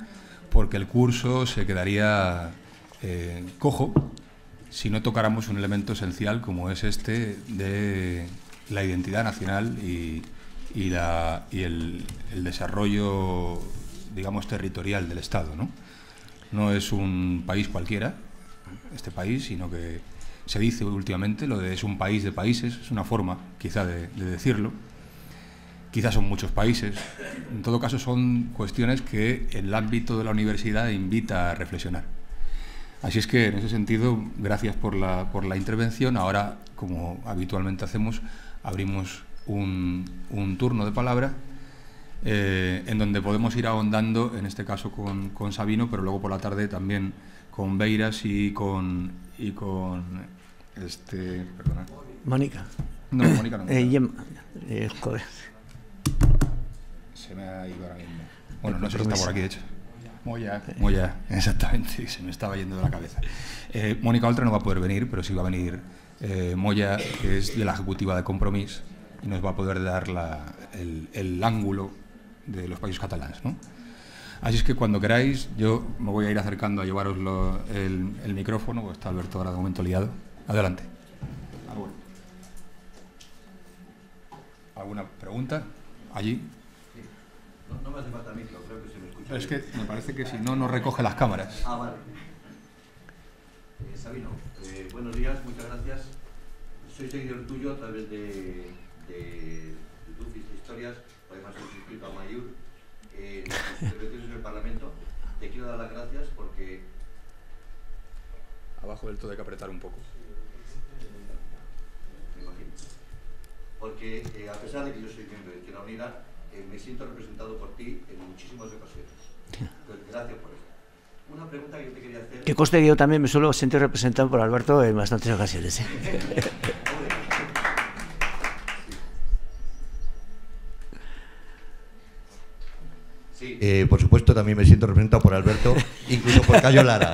porque el curso se quedaría eh, cojo si no tocáramos un elemento esencial como es este de la identidad nacional y, y, el, desarrollo, digamos, territorial del Estado. no es un país cualquiera, este país, sino que se dice últimamente, lo de es un país de países, es una forma quizá de, decirlo. Quizás son muchos países. En todo caso, son cuestiones que el ámbito de la universidad invita a reflexionar. Así es que, en ese sentido, gracias por la, por la intervención. Ahora, como habitualmente hacemos, abrimos un, un turno de palabra eh, en donde podemos ir ahondando, en este caso con, Sabino, pero luego por la tarde también con Beiras y con... Y con este, perdona. Mónica. No, Mónica no. Eh, eh, se me ha ido ahora mismo. Bueno, no sé si está por aquí, de hecho. Moya. Moya, exactamente, se me estaba yendo de la cabeza. Mónica Oltra no va a poder venir, pero sí va a venir Moya, que es de la ejecutiva de Compromís, y nos va a poder dar la, el, el ángulo de los países catalanes. Así es que cuando queráis, yo me voy a ir acercando a llevaros lo, el, micrófono, está Alberto ahora de momento liado. Adelante. ¿Alguna pregunta? Allí. No, me hace falta micro, creo que se me escucha. Es que me parece que si no, no recoge las cámaras. Ah, vale. Eh, Sabino, eh, buenos días, muchas gracias. Soy seguidor tuyo a través de, de, y de historias además suscrito a Mayur, eh, en el Parlamento, te quiero dar las gracias porque... Abajo del todo hay que apretar un poco. Me imagino. Porque eh, a pesar de que yo soy miembro de Izquierda Unida, eh, me siento representado por ti en muchísimas ocasiones. gracias por eso. Una pregunta que yo te quería hacer... Que coste que yo también me suelo sentir representado por Alberto en bastantes ocasiones. Eh, por supuesto, también me siento representado por Alberto, incluso por Cayo Lara.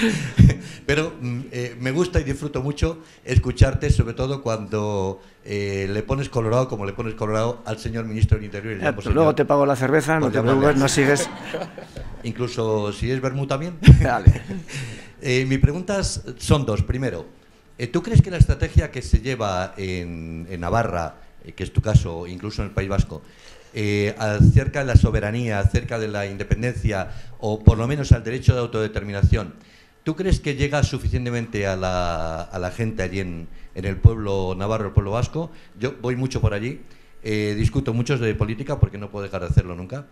Pero mm, eh, me gusta y disfruto mucho escucharte, sobre todo cuando eh, le pones colorado, como le pones colorado al señor ministro del Interior. luego te pago la cerveza, no te preocupes, no sigues. Incluso si es Bermú también. Dale. mis preguntas son dos. Primero, ¿tú crees que la estrategia que se lleva en Navarra, que es tu caso, incluso en el País Vasco, eh, acerca de la soberanía, acerca de la independencia o por lo menos al derecho de autodeterminación. ¿Tú crees que llega suficientemente a la, gente allí en, el pueblo navarro, el pueblo vasco? Yo voy mucho por allí, eh, discuto mucho de política porque no puedo dejar de hacerlo nunca.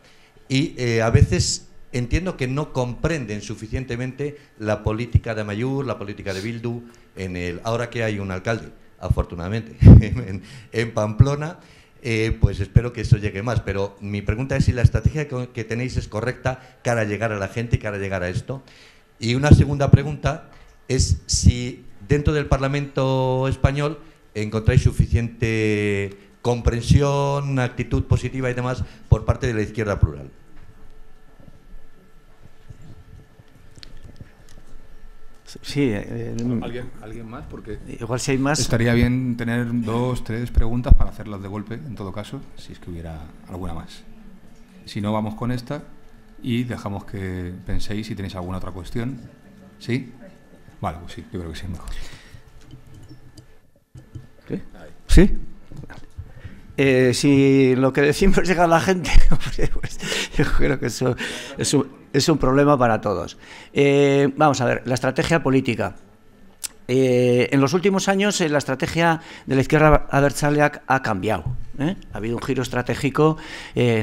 Y eh, a veces entiendo que no comprenden suficientemente la política de Mayur, la política de Bildu, en el, ahora que hay un alcalde, afortunadamente, en Pamplona. Eh, pues espero que eso llegue más. Pero mi pregunta es si la estrategia que tenéis es correcta cara llegar a la gente y cara llegar a esto. Y una segunda pregunta es si dentro del Parlamento español encontráis suficiente comprensión, actitud positiva y demás por parte de la izquierda plural. Sí. Eh, eh, ¿Alguien, más? Porque igual si hay más... Estaría bien tener dos, tres preguntas para hacerlas de golpe, en todo caso, si es que hubiera alguna más. Si no, vamos con esta y dejamos que penséis si tenéis alguna otra cuestión. ¿Sí? Vale, pues sí, yo creo que sí, mejor. ¿Sí? Eh, si lo que decimos llega a la gente, pues, pues, yo creo que eso es es un problema para todos. Eh, vamos a ver, la estrategia política. Eh, en los últimos años eh, la estrategia de la izquierda abertzaleak ha cambiado. Ha habido un giro estratégico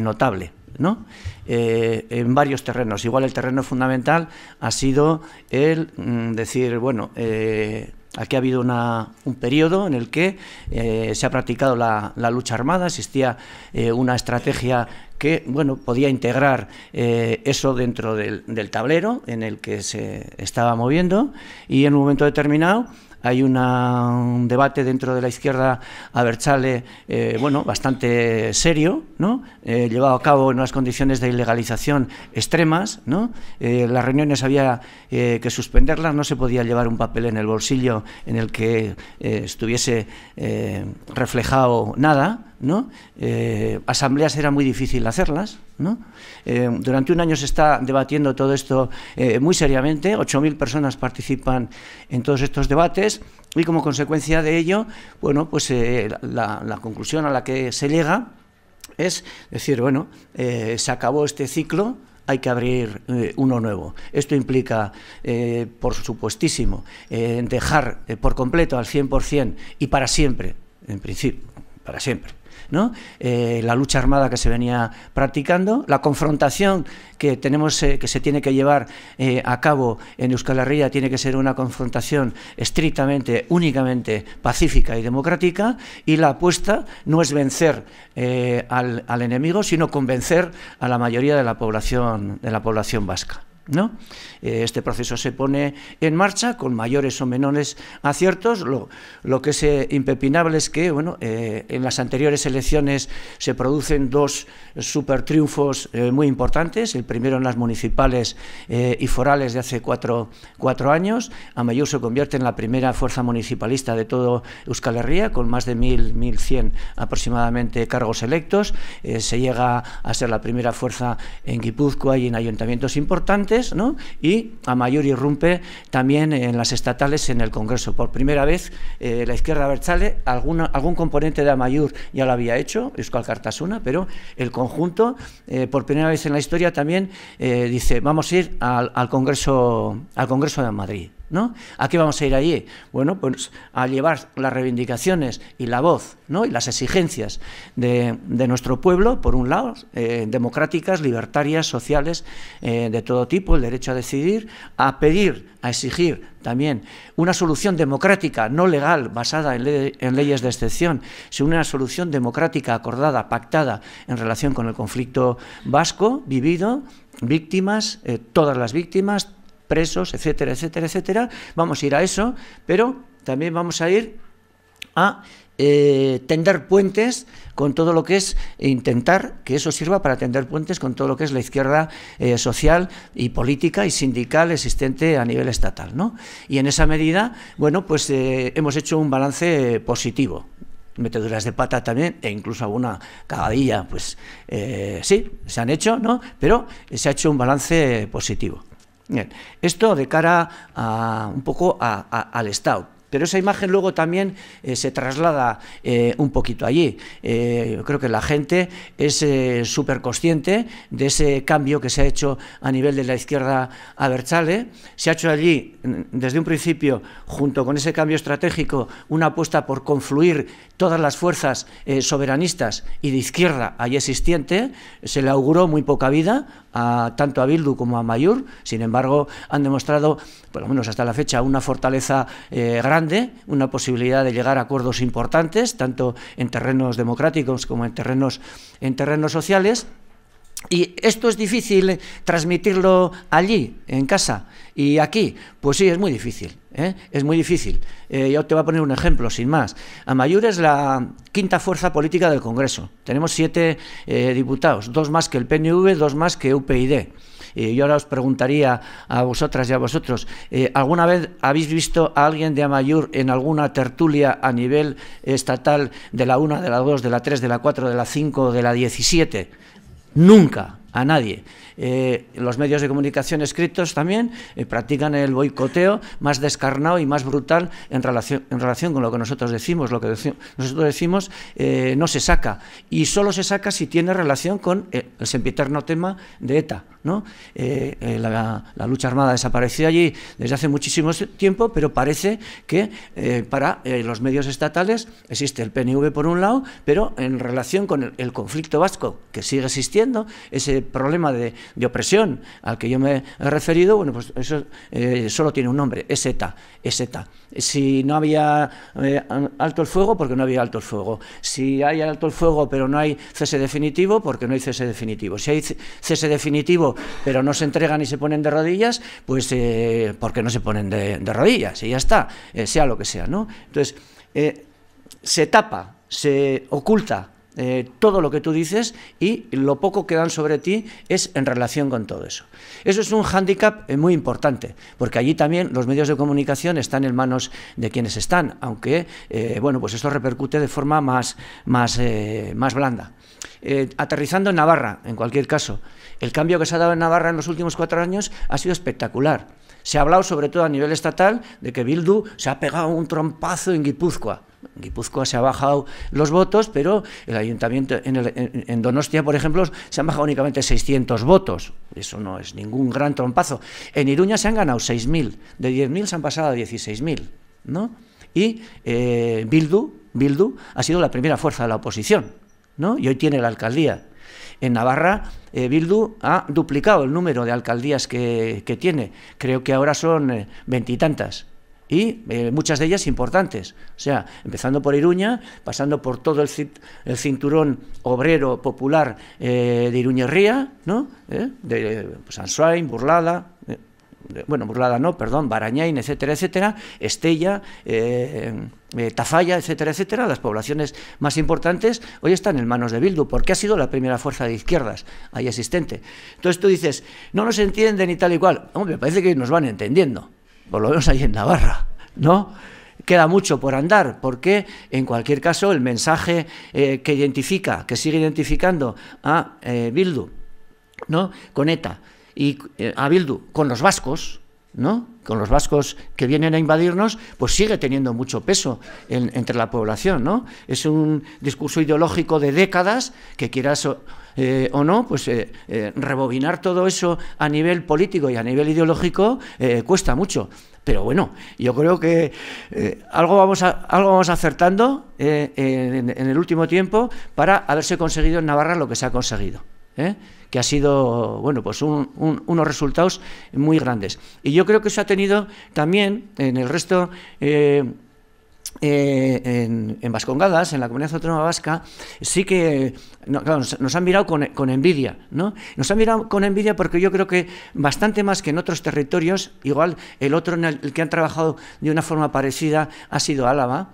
notable. ¿no? en varios terrenos. Igual el terreno fundamental ha sido el mm, decir, bueno, Aquí ha habido un periodo en el que eh, se ha practicado la, lucha armada, existía eh, una estrategia que bueno, podía integrar eh, eso dentro del, tablero en el que se estaba moviendo y en un momento determinado hay un debate dentro de la izquierda a Berchale, eh, bueno, bastante serio, ¿no? Eh, llevado a cabo en unas condiciones de ilegalización extremas, ¿no? Eh, las reuniones había que suspenderlas, no se podía llevar un papel en el bolsillo en el que estuviese reflejado nada, ¿no? Eh, asambleas era muy difícil hacerlas, eh, durante un año se está debatiendo todo esto eh, muy seriamente, 8.000 personas participan en todos estos debates y como consecuencia de ello, bueno, pues la, conclusión a la que se llega es decir, bueno, se acabó este ciclo, hay que abrir uno nuevo. Esto implica, por supuestísimo, dejar por completo al 100% y para siempre, en principio, para siempre, ¿no? Eh, la lucha armada que se venía practicando, la confrontación que, tenemos, eh, que se tiene que llevar eh, a cabo en Euskal Herria tiene que ser una confrontación estrictamente, únicamente pacífica y democrática, y la apuesta no es vencer al, al enemigo, sino convencer a la mayoría de la población, de la población vasca. ¿no? Eh, este proceso se pone en marcha con mayores o menores aciertos. Lo, que es eh, impepinable es que bueno, eh, en las anteriores elecciones se producen dos supertriunfos muy importantes. El primero en las municipales y forales de hace cuatro, años. Amayú se convierte en la primera fuerza municipalista de todo Euskal Herria, con más de 1.100 aproximadamente cargos electos. se llega a ser la primera fuerza en Guipúzcoa y en ayuntamientos importantes ¿no? y a mayor irrumpe también en las estatales en el Congreso. Por primera vez, eh, la izquierda Berchale, algún componente de Amayur ya lo había hecho, Euskal Cartasuna, pero el conjunto, eh, por primera vez en la historia también, eh, dice, vamos a ir al, Congreso, al Congreso de Madrid. ¿A qué vamos a ir allí? Bueno, pues a llevar las reivindicaciones y la voz, ¿no? Y las exigencias de, nuestro pueblo, por un lado, eh, democráticas, libertarias, sociales, eh, de todo tipo, el derecho a decidir, a pedir, a exigir también una solución democrática, no legal, basada en, leyes de excepción, sino una solución democrática acordada, pactada en relación con el conflicto vasco vivido, víctimas, eh, todas las víctimas, presos, etcétera, etcétera, etcétera. Vamos a ir a eso, pero también vamos a ir a eh, tender puentes con todo lo que es e intentar que eso sirva para tender puentes con todo lo que es la izquierda eh, social y política y sindical existente a nivel estatal. ¿no? Y en esa medida, bueno, pues eh, hemos hecho un balance positivo. Meteduras de pata también, e incluso alguna cagadilla, pues sí, se han hecho, ¿no? Pero se ha hecho un balance positivo. Bien, esto de cara a, un poco al Estado. Pero esa imagen luego también eh, se traslada eh, un poquito allí. yo eh, creo que la gente es súper consciente de ese cambio que se ha hecho a nivel de la izquierda a Berchale. Se ha hecho allí, desde un principio, junto con ese cambio estratégico, una apuesta por confluir todas las fuerzas eh, soberanistas y de izquierda allí existiente. Se le auguró muy poca vida a, tanto a Bildu como a Mayur. Sin embargo, han demostrado, por lo menos hasta la fecha, una fortaleza eh, grande, una posibilidad de llegar a acuerdos importantes, tanto en terrenos democráticos como en terrenos, en terrenos sociales. Y esto es difícil transmitirlo allí, en casa y aquí. Pues sí, es muy difícil. ¿eh? Es muy difícil. Eh, yo te voy a poner un ejemplo, sin más. Amayur es la quinta fuerza política del Congreso. Tenemos siete eh, diputados, dos más que el PNV, dos más que UPyD. Y yo ahora os preguntaría a vosotras y a vosotros, ¿alguna vez habéis visto a alguien de Amayur en alguna tertulia a nivel estatal de la 1, de la 2, de la 3, de la 4, de la 5, de la 17? nunca a nadie. Eh, los medios de comunicación escritos también eh, practican el boicoteo más descarnado y más brutal en relación, con lo que nosotros decimos. Lo que nosotros decimos eh, no se saca y solo se saca si tiene relación con el sempiterno tema de ETA. Eh, eh, la, lucha armada desapareció allí desde hace muchísimo tiempo, pero parece que eh, para los medios estatales existe el PNV por un lado, pero en relación con el, conflicto vasco que sigue existiendo, ese problema de, de, opresión al que yo me he referido, bueno, pues eso solo tiene un nombre, es ETA, es ETA. Si no había alto el fuego, porque no había alto el fuego. Si hay alto el fuego, pero no hay cese definitivo, porque no hay cese definitivo. Si hay cese definitivo, pero, no se entregan y se ponen de rodillas, pues eh, porque no se ponen de, rodillas y ya está, eh, sea lo que sea, ¿no? Entonces, eh, se tapa, se oculta eh, todo lo que tú dices y lo poco que dan sobre ti es en relación con todo eso. Eso es un hándicap eh, muy importante, porque allí también los medios de comunicación están en manos de quienes están, aunque eh, bueno, pues esto repercute de forma más, más, más blanda. aterrizando en Navarra, en cualquier caso, el cambio que se ha dado en Navarra en los últimos cuatro años ha sido espectacular. Se ha hablado, sobre todo a nivel estatal, de que Bildu se ha pegado un trompazo en Guipúzcoa. Guipúzcoa se ha bajado los votos, pero el ayuntamiento en, Donostia, por ejemplo, se han bajado únicamente 600 votos. Eso no es ningún gran trompazo. En Iruña se han ganado 6.000. De 10.000 se han pasado a 16.000. ¿no? Y eh, Bildu, Bildu ha sido la primera fuerza de la oposición. ¿no? Y hoy tiene la alcaldía. En Navarra, eh, Bildu ha duplicado el número de alcaldías que, que tiene. Creo que ahora son eh, veintitantas y eh, muchas de ellas importantes. O sea, empezando por Iruña, pasando por todo el, el cinturón obrero popular eh, de Iruñerría, ¿no? Eh, de pues, Burlada. bueno, Burlada no, perdón, Barañain, etcétera, etcétera, Estella, Tafalla, etcétera, etcétera, las poblaciones más importantes hoy están en manos de Bildu, porque ha sido la primera fuerza de izquierdas ahí existente. Entonces tú dices, no nos entienden y tal y cual. Hombre, parece que nos van entendiendo por lo menos ahí en Navarra, ¿no? Queda mucho por andar, porque en cualquier caso el mensaje eh, que identifica, que sigue identificando a eh, Bildu, ¿no? Con ETA y eh, a Bildu con los vascos, ¿no? Con los vascos que vienen a invadirnos, pues sigue teniendo mucho peso entre la población, ¿no? Es un discurso ideológico de décadas que quieras eh, o no, pues eh, eh, rebobinar todo eso a nivel político y a nivel ideológico cuesta mucho. Pero bueno, yo creo que algo, vamos a, algo vamos acertando en, el último tiempo para haberse conseguido en Navarra lo que se ha conseguido. que ha sido bueno pues unos resultados muy grandes y yo creo que se ha tenido también en el resto eh, en, Vascongadas, en la comunidad autónoma vasca, sí que nos, han mirado con, envidia, ¿no? Nos han mirado con envidia porque yo creo que bastante más que en otros territorios, igual el otro en el que han trabajado de una forma parecida ha sido Álava,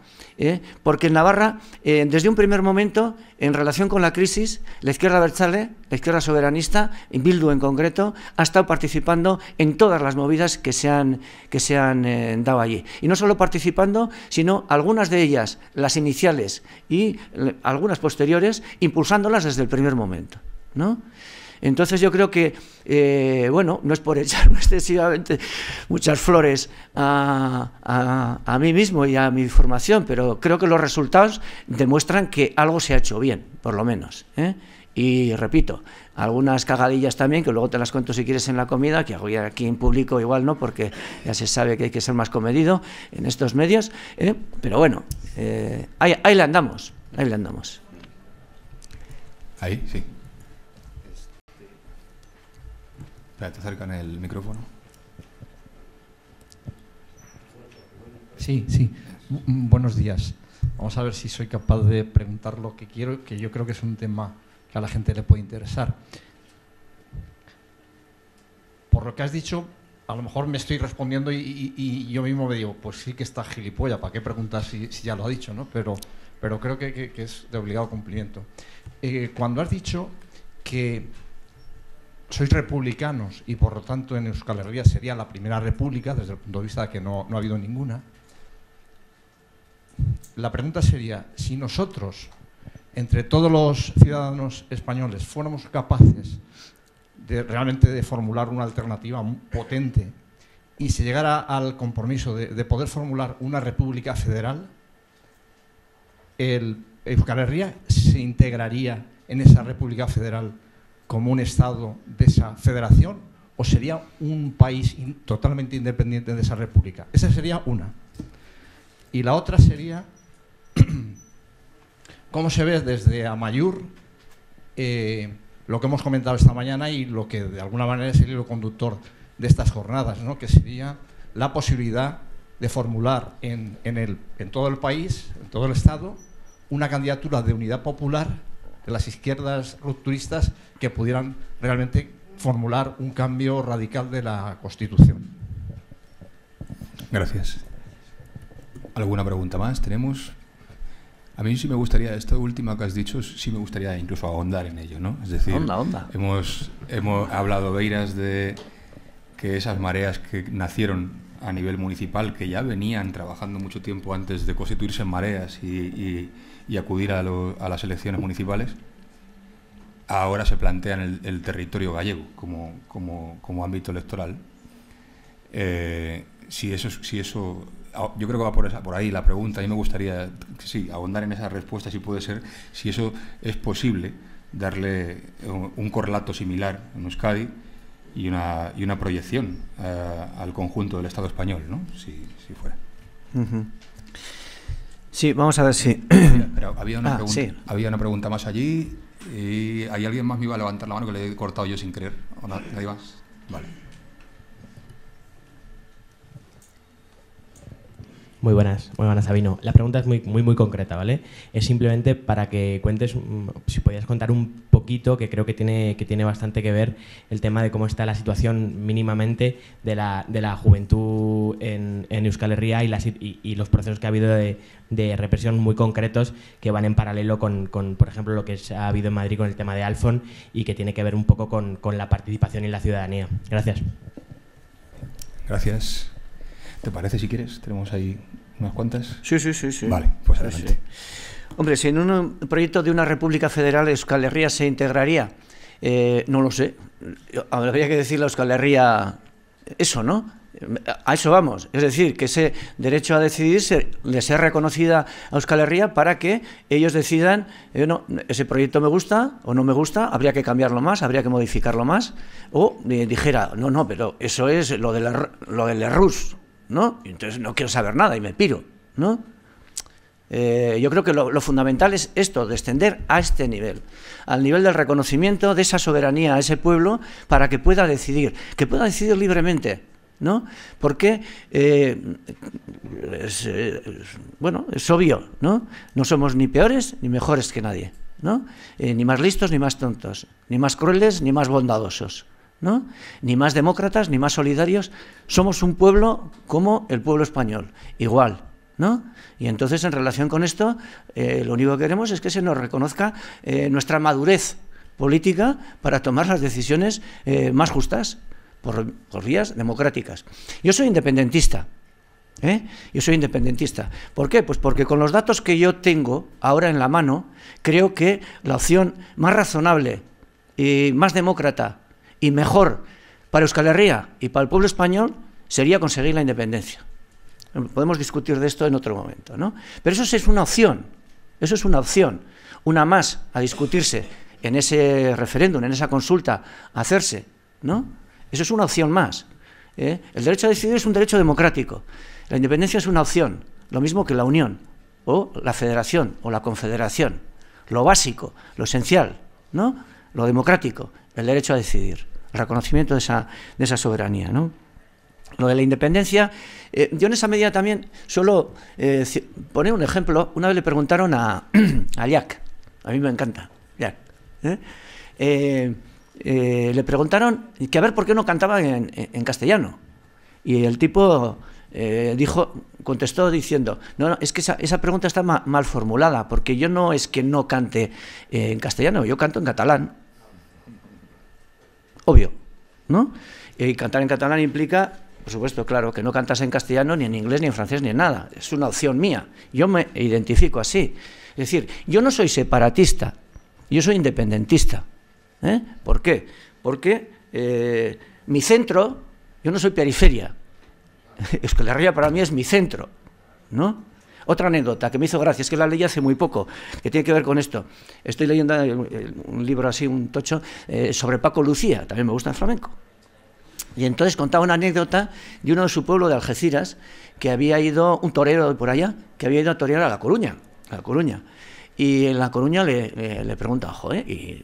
¿eh? porque en Navarra, eh, desde un primer momento, en relación con la crisis, la izquierda Berchale, la izquierda soberanista, Bildu en concreto, ha estado participando en todas las movidas que se han, que se han eh, dado allí. Y no solo participando, sino algunas de ellas, las iniciales y algunas posteriores, impulsándolas desde el primer momento. ¿no? Entonces yo creo que, eh, bueno, no es por echarme excesivamente muchas flores a, a, mí mismo y a mi formación, pero creo que los resultados demuestran que algo se ha hecho bien, por lo menos. ¿eh? Y repito, algunas cagadillas también, que luego te las cuento si quieres en la comida, que hago ya aquí en público igual no, porque ya se sabe que hay que ser más comedido en estos medios. ¿eh? Pero bueno, ahí, ahí le andamos, ahí le andamos. Ahí, sí. te acercan el micrófono. Sí, sí. Mm, buenos días. Vamos a ver si soy capaz de preguntar lo que quiero, que yo creo que es un tema que a la gente le puede interesar. Por lo que has dicho, a lo mejor me estoy respondiendo y, yo mismo me digo, pues sí que está gilipollas, ¿para qué preguntar si, ya lo ha dicho? ¿no? Pero, pero creo que, es de obligado cumplimiento. Eh, cuando has dicho que sois republicanos y por lo tanto en Euskal Herria sería la primera república desde el punto de vista de que no, ha habido ninguna. La pregunta sería, si nosotros, entre todos los ciudadanos españoles, fuéramos capaces de, realmente de formular una alternativa potente y se llegara al compromiso de, de poder formular una república federal, el Euskal Herria se integraría en esa república federal como un Estado de esa federación o sería un país totalmente independiente de esa república? Esa sería una. Y la otra sería cómo se ve desde Amayur eh, lo que hemos comentado esta mañana y lo que de alguna manera sería el conductor de estas jornadas, ¿no? que sería la posibilidad de formular en, el, en todo el país, en todo el Estado, una candidatura de unidad popular de las izquierdas rupturistas que pudieran realmente formular un cambio radical de la Constitución. Gracias. ¿Alguna pregunta más tenemos? A mí sí me gustaría, esta última que has dicho, sí me gustaría incluso ahondar en ello, ¿no? Es decir, onda, Hemos, hemos hablado, Beiras, de que esas mareas que nacieron a nivel municipal, que ya venían trabajando mucho tiempo antes de constituirse en mareas y y acudir a, las elecciones municipales, ahora se plantea el, el territorio gallego como, como, ámbito electoral. Eh, si, eso, si eso, ah, yo creo que va por, por ahí la pregunta, y me gustaría, sí, ahondar en esa respuesta si puede ser, si eso es posible, darle un, correlato similar en Euskadi y una, una proyección eh, al conjunto del Estado español, ¿no? si, fuera. Sí, vamos a ver si. Ah, había, una pregunta, más allí y hay alguien más me iba a levantar la mano que le he cortado yo sin creer. nadie más? Vale. Muy buenas, muy buenas Sabino. La pregunta es muy, muy, muy concreta, ¿vale? Es simplemente para que cuentes, mm, si podías contar un poquito, que creo que tiene, que tiene bastante que ver el tema de cómo está la situación mínimamente de la, de la juventud en, Euskal Herria y, y, los procesos que ha habido de, represión muy concretos que van en paralelo con, por ejemplo, lo que ha habido en Madrid con el tema de Alfon y que tiene que ver un poco con la participación y la ciudadanía. Gracias. Gracias. ¿Te parece si quieres? Tenemos ahí unas cuantas. Sí, sí, sí. sí. Vale, pues adelante. Hombre, si en un proyecto de una República Federal Euskal Herria se integraría, eh, no lo sé. Habría que decirle a Euskal Herria eso, ¿no? A eso vamos. Es decir, que ese derecho a decidir le sea reconocida a Euskal Herria para que ellos decidan, bueno, eh, ese proyecto me gusta o no me gusta, habría que cambiarlo más, habría que modificarlo más. O eh, dijera, no, no, pero eso es lo de la, lo del RUS, ¿no? entonces no quiero saber nada y me piro, ¿no? Eh, yo creo que lo, fundamental es esto, descender a este nivel, al nivel del reconocimiento de esa soberanía a ese pueblo para que pueda decidir, que pueda decidir libremente, ¿no? Porque, eh, es, eh, bueno, es obvio, ¿no? No somos ni peores ni mejores que nadie, ¿no? ni más listos ni más tontos, ni más crueles ni más bondadosos, ¿no? Ni más demócratas, ni más solidarios. Somos un pueblo como el pueblo español, igual, ¿No? Y entonces, en relación con esto, eh, lo único que queremos es que se nos reconozca eh, nuestra madurez política para tomar las decisiones eh, más justas por, vías democráticas. Yo soy independentista. ¿eh? Yo soy independentista. ¿Por qué? Pues porque con los datos que yo tengo ahora en la mano, creo que la opción más razonable y más demócrata y mejor para Euskal Herria y para el pueblo español sería conseguir la independencia. Podemos discutir de esto en otro momento, ¿no? Pero eso es una opción, eso es una opción, una más a discutirse en ese referéndum, en esa consulta, hacerse, ¿no? Eso es una opción más. ¿eh? El derecho a decidir es un derecho democrático. La independencia es una opción, lo mismo que la unión, o la federación, o la confederación. Lo básico, lo esencial, ¿no? Lo democrático, el derecho a decidir reconocimiento de esa, de esa soberanía. ¿no? Lo de la independencia, eh, yo en esa medida también solo eh, poner un ejemplo. Una vez le preguntaron a, Jack, a mí me encanta, Jack, ¿eh? Eh, le preguntaron que a ver por qué no cantaba en, castellano. Y el tipo dijo, contestó diciendo, no, no es que esa, esa pregunta está mal formulada, porque yo no es que no cante en castellano, yo canto en catalán obvio, ¿no? Y cantar en catalán implica, por supuesto, claro, que no cantas en castellano, ni en inglés, ni en francés, ni en nada. Es una opción mía. Yo me identifico así. Es decir, yo no soy separatista, yo soy independentista. ¿eh? ¿Por qué? Porque eh, mi centro, yo no soy periferia. la para mí es mi centro, ¿no? Otra anécdota que me hizo gracia, es que la leí hace muy poco, que tiene que ver con esto. Estoy leyendo eh, un libro así, un tocho, eh, sobre Paco Lucía, también me gusta el flamenco. Y entonces contaba una anécdota de uno de su pueblo de Algeciras, que había ido, un torero por allá, que había ido a torear a La Coruña, a La Coruña. Y en La Coruña le, pregunta, joder, ¿y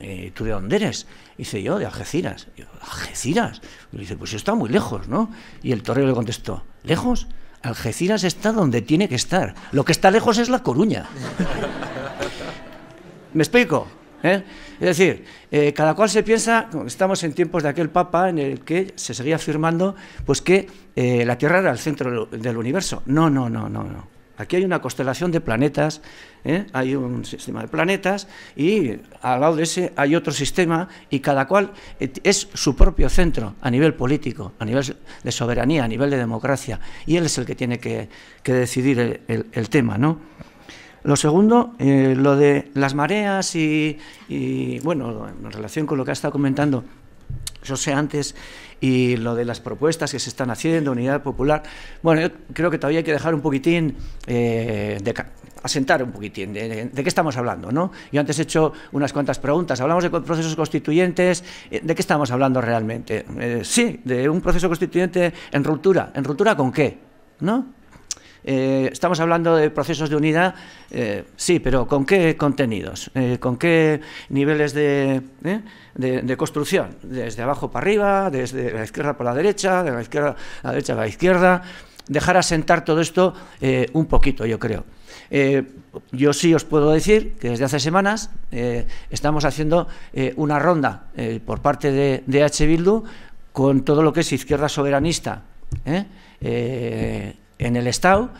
eh, tú, de dónde eres? Y dice yo, de Algeciras. Y yo, ¿Algeciras? Y le dice, pues está muy lejos, ¿no? Y el torero le contestó, ¿lejos? Algeciras está donde tiene que estar. Lo que está lejos es La Coruña. ¿Me explico? ¿Eh? Es decir, eh, cada cual se piensa, estamos en tiempos de aquel Papa en el que se seguía afirmando pues que eh, la Tierra era el centro del universo. No, no, no, no, no. Aquí hay una constelación de planetas, ¿eh? hay un sistema de planetas y al lado de ese hay otro sistema y cada cual es su propio centro a nivel político, a nivel de soberanía, a nivel de democracia. Y él es el que tiene que, decidir el, tema, ¿no? Lo segundo, eh, lo de las mareas y, y, bueno, en relación con lo que ha estado comentando José antes, y lo de las propuestas que se están haciendo, unidad popular. Bueno, yo creo que todavía hay que dejar un poquitín, eh, de, asentar un poquitín de, qué estamos hablando, ¿no? Yo antes he hecho unas cuantas preguntas. Hablamos de procesos constituyentes, eh, ¿de qué estamos hablando realmente? Eh, sí, de un proceso constituyente en ruptura. ¿En ruptura con qué? ¿No? Eh, estamos hablando de procesos de unidad, eh, sí, pero ¿con qué contenidos? Eh, ¿Con qué niveles de, construcción? Desde abajo para arriba, desde la izquierda para la derecha, de la izquierda a la derecha a la izquierda. Dejar asentar todo esto un poquito, yo creo. yo sí os puedo decir que desde hace semanas estamos haciendo una ronda por parte de, de, H. Bildu con todo lo que es izquierda soberanista en el Estado,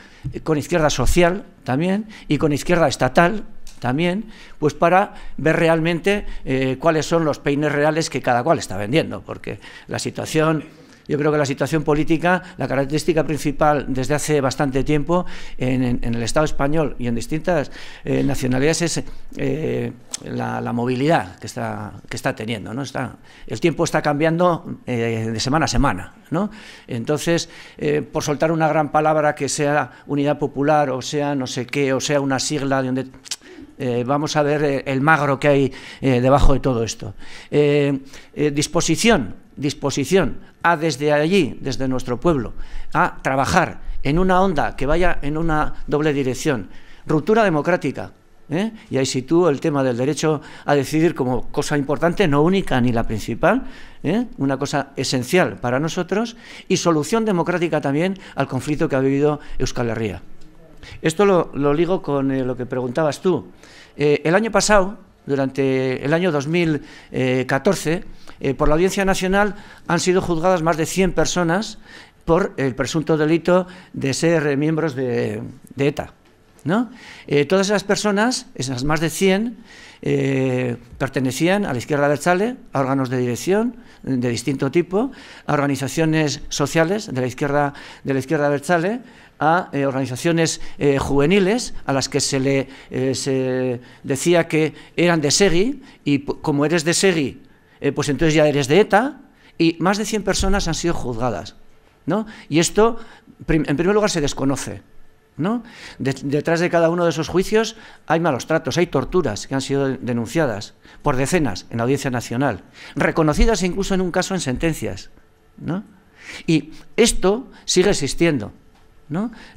con izquierda social también y con izquierda estatal también, pues para ver realmente eh, cuáles son los peines reales que cada cual está vendiendo, porque la situación yo creo que la situación política, la característica principal desde hace bastante tiempo en, el Estado español y en distintas eh, nacionalidades es eh, la, movilidad que está, que está teniendo. ¿no? Está, el tiempo está cambiando eh, de semana a semana. Entonces, por soltar una gran palabra que sea unidad popular o sea no sé qué o sea una sigla de donde eh, vamos a ver eh, el magro que hay eh, debajo de todo esto. disposición, disposición a desde allí, desde nuestro pueblo, a trabajar en una onda que vaya en una doble dirección. Ruptura democrática, y ahí sitúo el tema del derecho a decidir como cosa importante, no única ni la principal, una cosa esencial para nosotros, y solución democrática también al conflicto que ha vivido Euskal Herria. Esto lo, ligo con eh, lo que preguntabas tú. Eh, el año pasado, durante el año 2014, eh, por la Audiencia Nacional han sido juzgadas más de 100 personas por el presunto delito de ser miembros de, ETA. ¿no? todas esas personas, esas más de 100, pertenecían a la izquierda Chale, a órganos de dirección de distinto tipo, a organizaciones sociales de la izquierda, de la izquierda a eh, organizaciones eh, juveniles a las que se le eh, decía que eran de Segi y como eres de Segui, pues entonces ya eres de ETA y más de 100 personas han sido juzgadas. ¿no? Y esto, en primer lugar, se desconoce. ¿no? detrás de cada uno de esos juicios hay malos tratos, hay torturas que han sido denunciadas por decenas en la Audiencia Nacional, reconocidas incluso en un caso en sentencias. ¿no? Y esto sigue existiendo.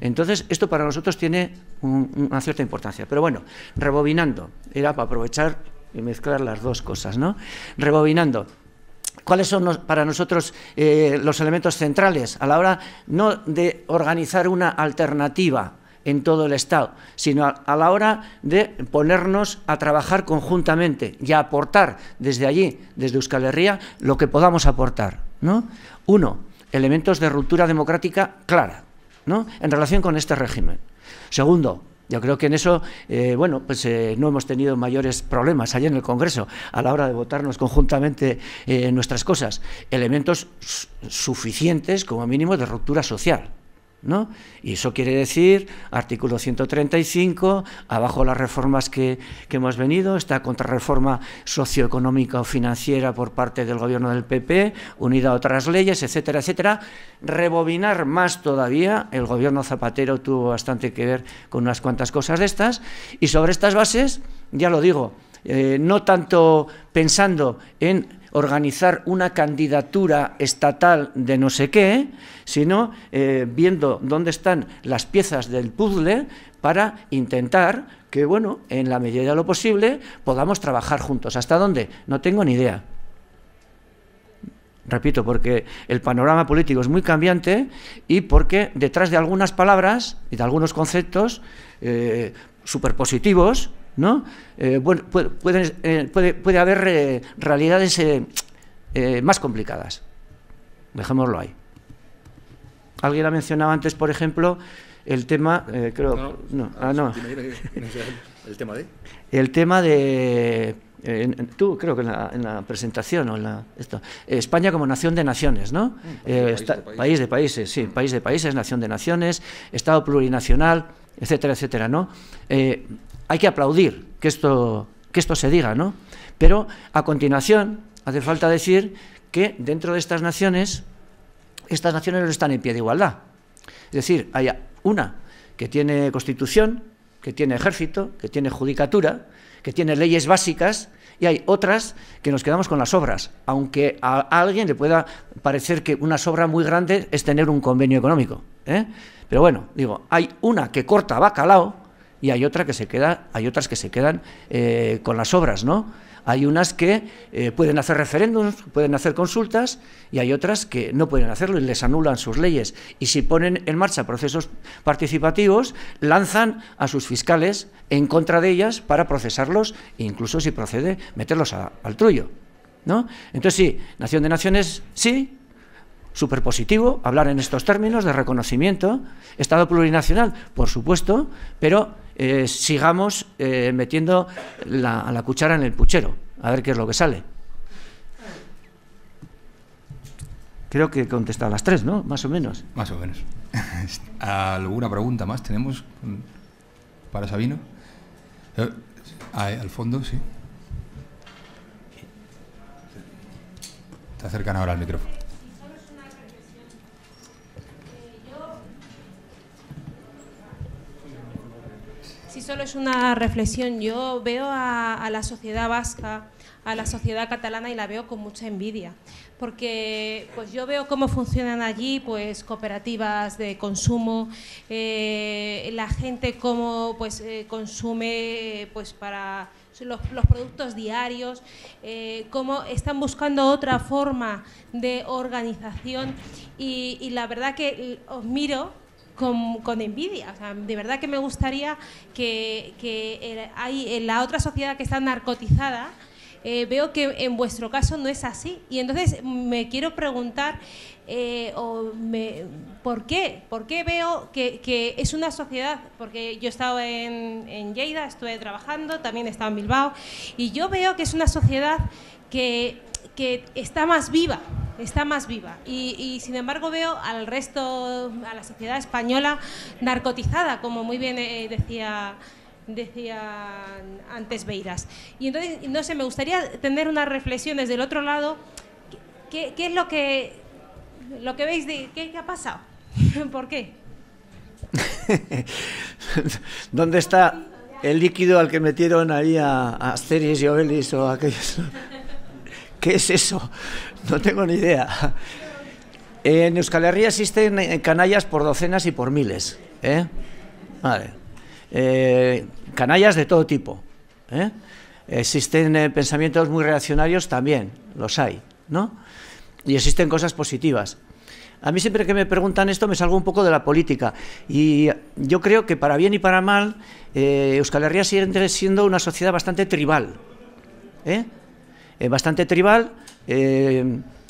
Entonces, esto para nosotros tiene una cierta importancia. Pero bueno, rebobinando, era para aprovechar y mezclar las dos cosas. ¿no? Rebobinando, ¿Cuáles son para nosotros eh, los elementos centrales a la hora no de organizar una alternativa en todo el Estado, sino a, la hora de ponernos a trabajar conjuntamente y a aportar desde allí, desde Euskal Herria, lo que podamos aportar? ¿no? Uno, elementos de ruptura democrática clara. ¿no? en relación con este régimen. Segundo, yo creo que en eso, eh, bueno, pues eh, no hemos tenido mayores problemas allá en el Congreso a la hora de votarnos conjuntamente eh, nuestras cosas. Elementos suficientes, como mínimo, de ruptura social. Y eso quiere decir, artículo 135, abajo las reformas que, hemos venido, esta contrarreforma socioeconómica o financiera por parte del gobierno del PP, unida a otras leyes, etcétera, etcétera. Rebobinar más todavía, el gobierno Zapatero tuvo bastante que ver con unas cuantas cosas de estas, y sobre estas bases, ya lo digo, eh, no tanto pensando en organizar una candidatura estatal de no sé qué, sino eh, viendo dónde están las piezas del puzzle para intentar que, bueno, en la medida de lo posible podamos trabajar juntos. ¿Hasta dónde? No tengo ni idea repito, porque el panorama político es muy cambiante y porque detrás de algunas palabras y de algunos conceptos eh, superpositivos eh, eh, puede, haber eh, realidades más complicadas. Dejémoslo ahí. Alguien ha mencionado antes, por ejemplo, el tema, creo, no, el tema de, el tema de tú creo que en la, presentación o la, España como nación de naciones, ¿no? Mm, país, de países, sí, mm. país de países, nación de naciones, Estado plurinacional, etcétera, etcétera, ¿no? hay que aplaudir que esto, que esto se diga, ¿no? Pero a continuación hace falta decir que dentro de estas naciones, estas naciones no están en pie de igualdad. Es decir, hay una que tiene constitución, que tiene ejército, que tiene judicatura, que tiene leyes básicas, y hay otras que nos quedamos con las obras, aunque a alguien le pueda parecer que una sobra muy grande es tener un convenio económico. ¿eh? Pero bueno, digo, hay una que corta bacalao y hay otra que se queda, hay otras que se quedan eh, con las obras, ¿no? Hay unas que eh, pueden hacer referéndums, pueden hacer consultas y hay otras que no pueden hacerlo y les anulan sus leyes. Y si ponen en marcha procesos participativos, lanzan a sus fiscales en contra de ellas para procesarlos incluso si procede meterlos al trullo, ¿no? Entonces sí, Nación de Naciones sí, súper positivo hablar en estos términos de reconocimiento, Estado plurinacional, por supuesto, pero eh, sigamos eh, metiendo la, la cuchara en el puchero, a ver qué es lo que sale. Creo que contesta las tres, ¿no? Más o menos. Más o menos. ¿Alguna pregunta más tenemos para Sabino? Eh, al fondo, sí. Te acercan ahora al micrófono. solo es una reflexión. Yo veo a, la sociedad vasca, a la sociedad catalana y la veo con mucha envidia, porque pues yo veo cómo funcionan allí, pues cooperativas de consumo, eh, la gente cómo pues eh, consume pues para los, productos diarios, eh, cómo están buscando otra forma de organización y la verdad que os miro con, envidia. de verdad que me gustaría que, hay en la otra sociedad que está narcotizada, eh, veo que en vuestro caso no es así. Y entonces me quiero preguntar eh, por qué, por veo que, es una sociedad, porque yo he estado en, Lleida, estuve trabajando, también he estado en Bilbao, y yo veo que es una sociedad que está más viva está más viva. Y, sin embargo veo al resto, a la sociedad española narcotizada, como muy bien eh, decía decía antes Beiras. Y entonces, no sé, me gustaría tener unas reflexiones del otro lado. ¿Qué, es lo que, lo que veis de qué, ha pasado? ¿Por qué? ¿Dónde está el líquido al que metieron ahí a, a y Obelis o aquellos? ¿Qué es eso? No tengo ni idea. En Euskal Herria existen eh, canallas por docenas y por miles. ¿eh? Eh, canallas de todo tipo. Existen pensamientos muy reaccionarios también, los hay. ¿no? Y existen cosas positivas. A mí siempre que me preguntan esto me salgo un poco de la política y yo creo que para bien y para mal Euskal Herria sigue siendo una sociedad bastante tribal. ¿eh? Eh, bastante tribal, eh,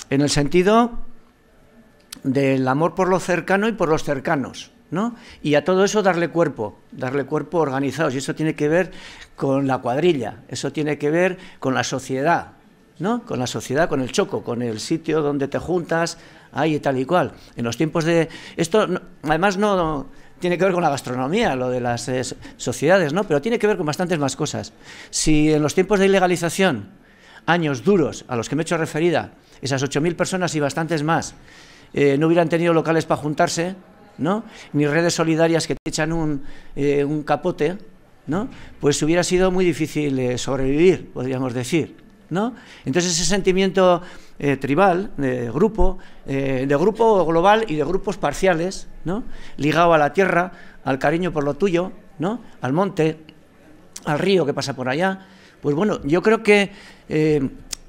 en el sentido del amor por lo cercano y por los cercanos. ¿no? Y a todo eso darle cuerpo, darle cuerpo organizado. Y eso tiene que ver con la cuadrilla, eso tiene que ver con la sociedad, ¿no? Con la sociedad, con el choco, con el sitio donde te juntas, ahí y tal y cual. En los tiempos de esto, además no tiene que ver con la gastronomía, lo de las eh, sociedades, ¿no? Pero tiene que ver con bastantes más cosas. Si en los tiempos de ilegalización años duros a los que me he hecho referida, esas 8.000 personas y bastantes más, eh, no hubieran tenido locales para juntarse, ¿no? ni redes solidarias que te echan un, eh, capote, ¿no? pues hubiera sido muy difícil eh, sobrevivir, podríamos decir. ¿no? Entonces ese sentimiento tribal, de grupo, de grupo global y de grupos parciales, ¿no? ligado a la tierra, al cariño por lo tuyo, ¿no? al monte, al río que pasa por allá, pues bueno, yo creo que eh,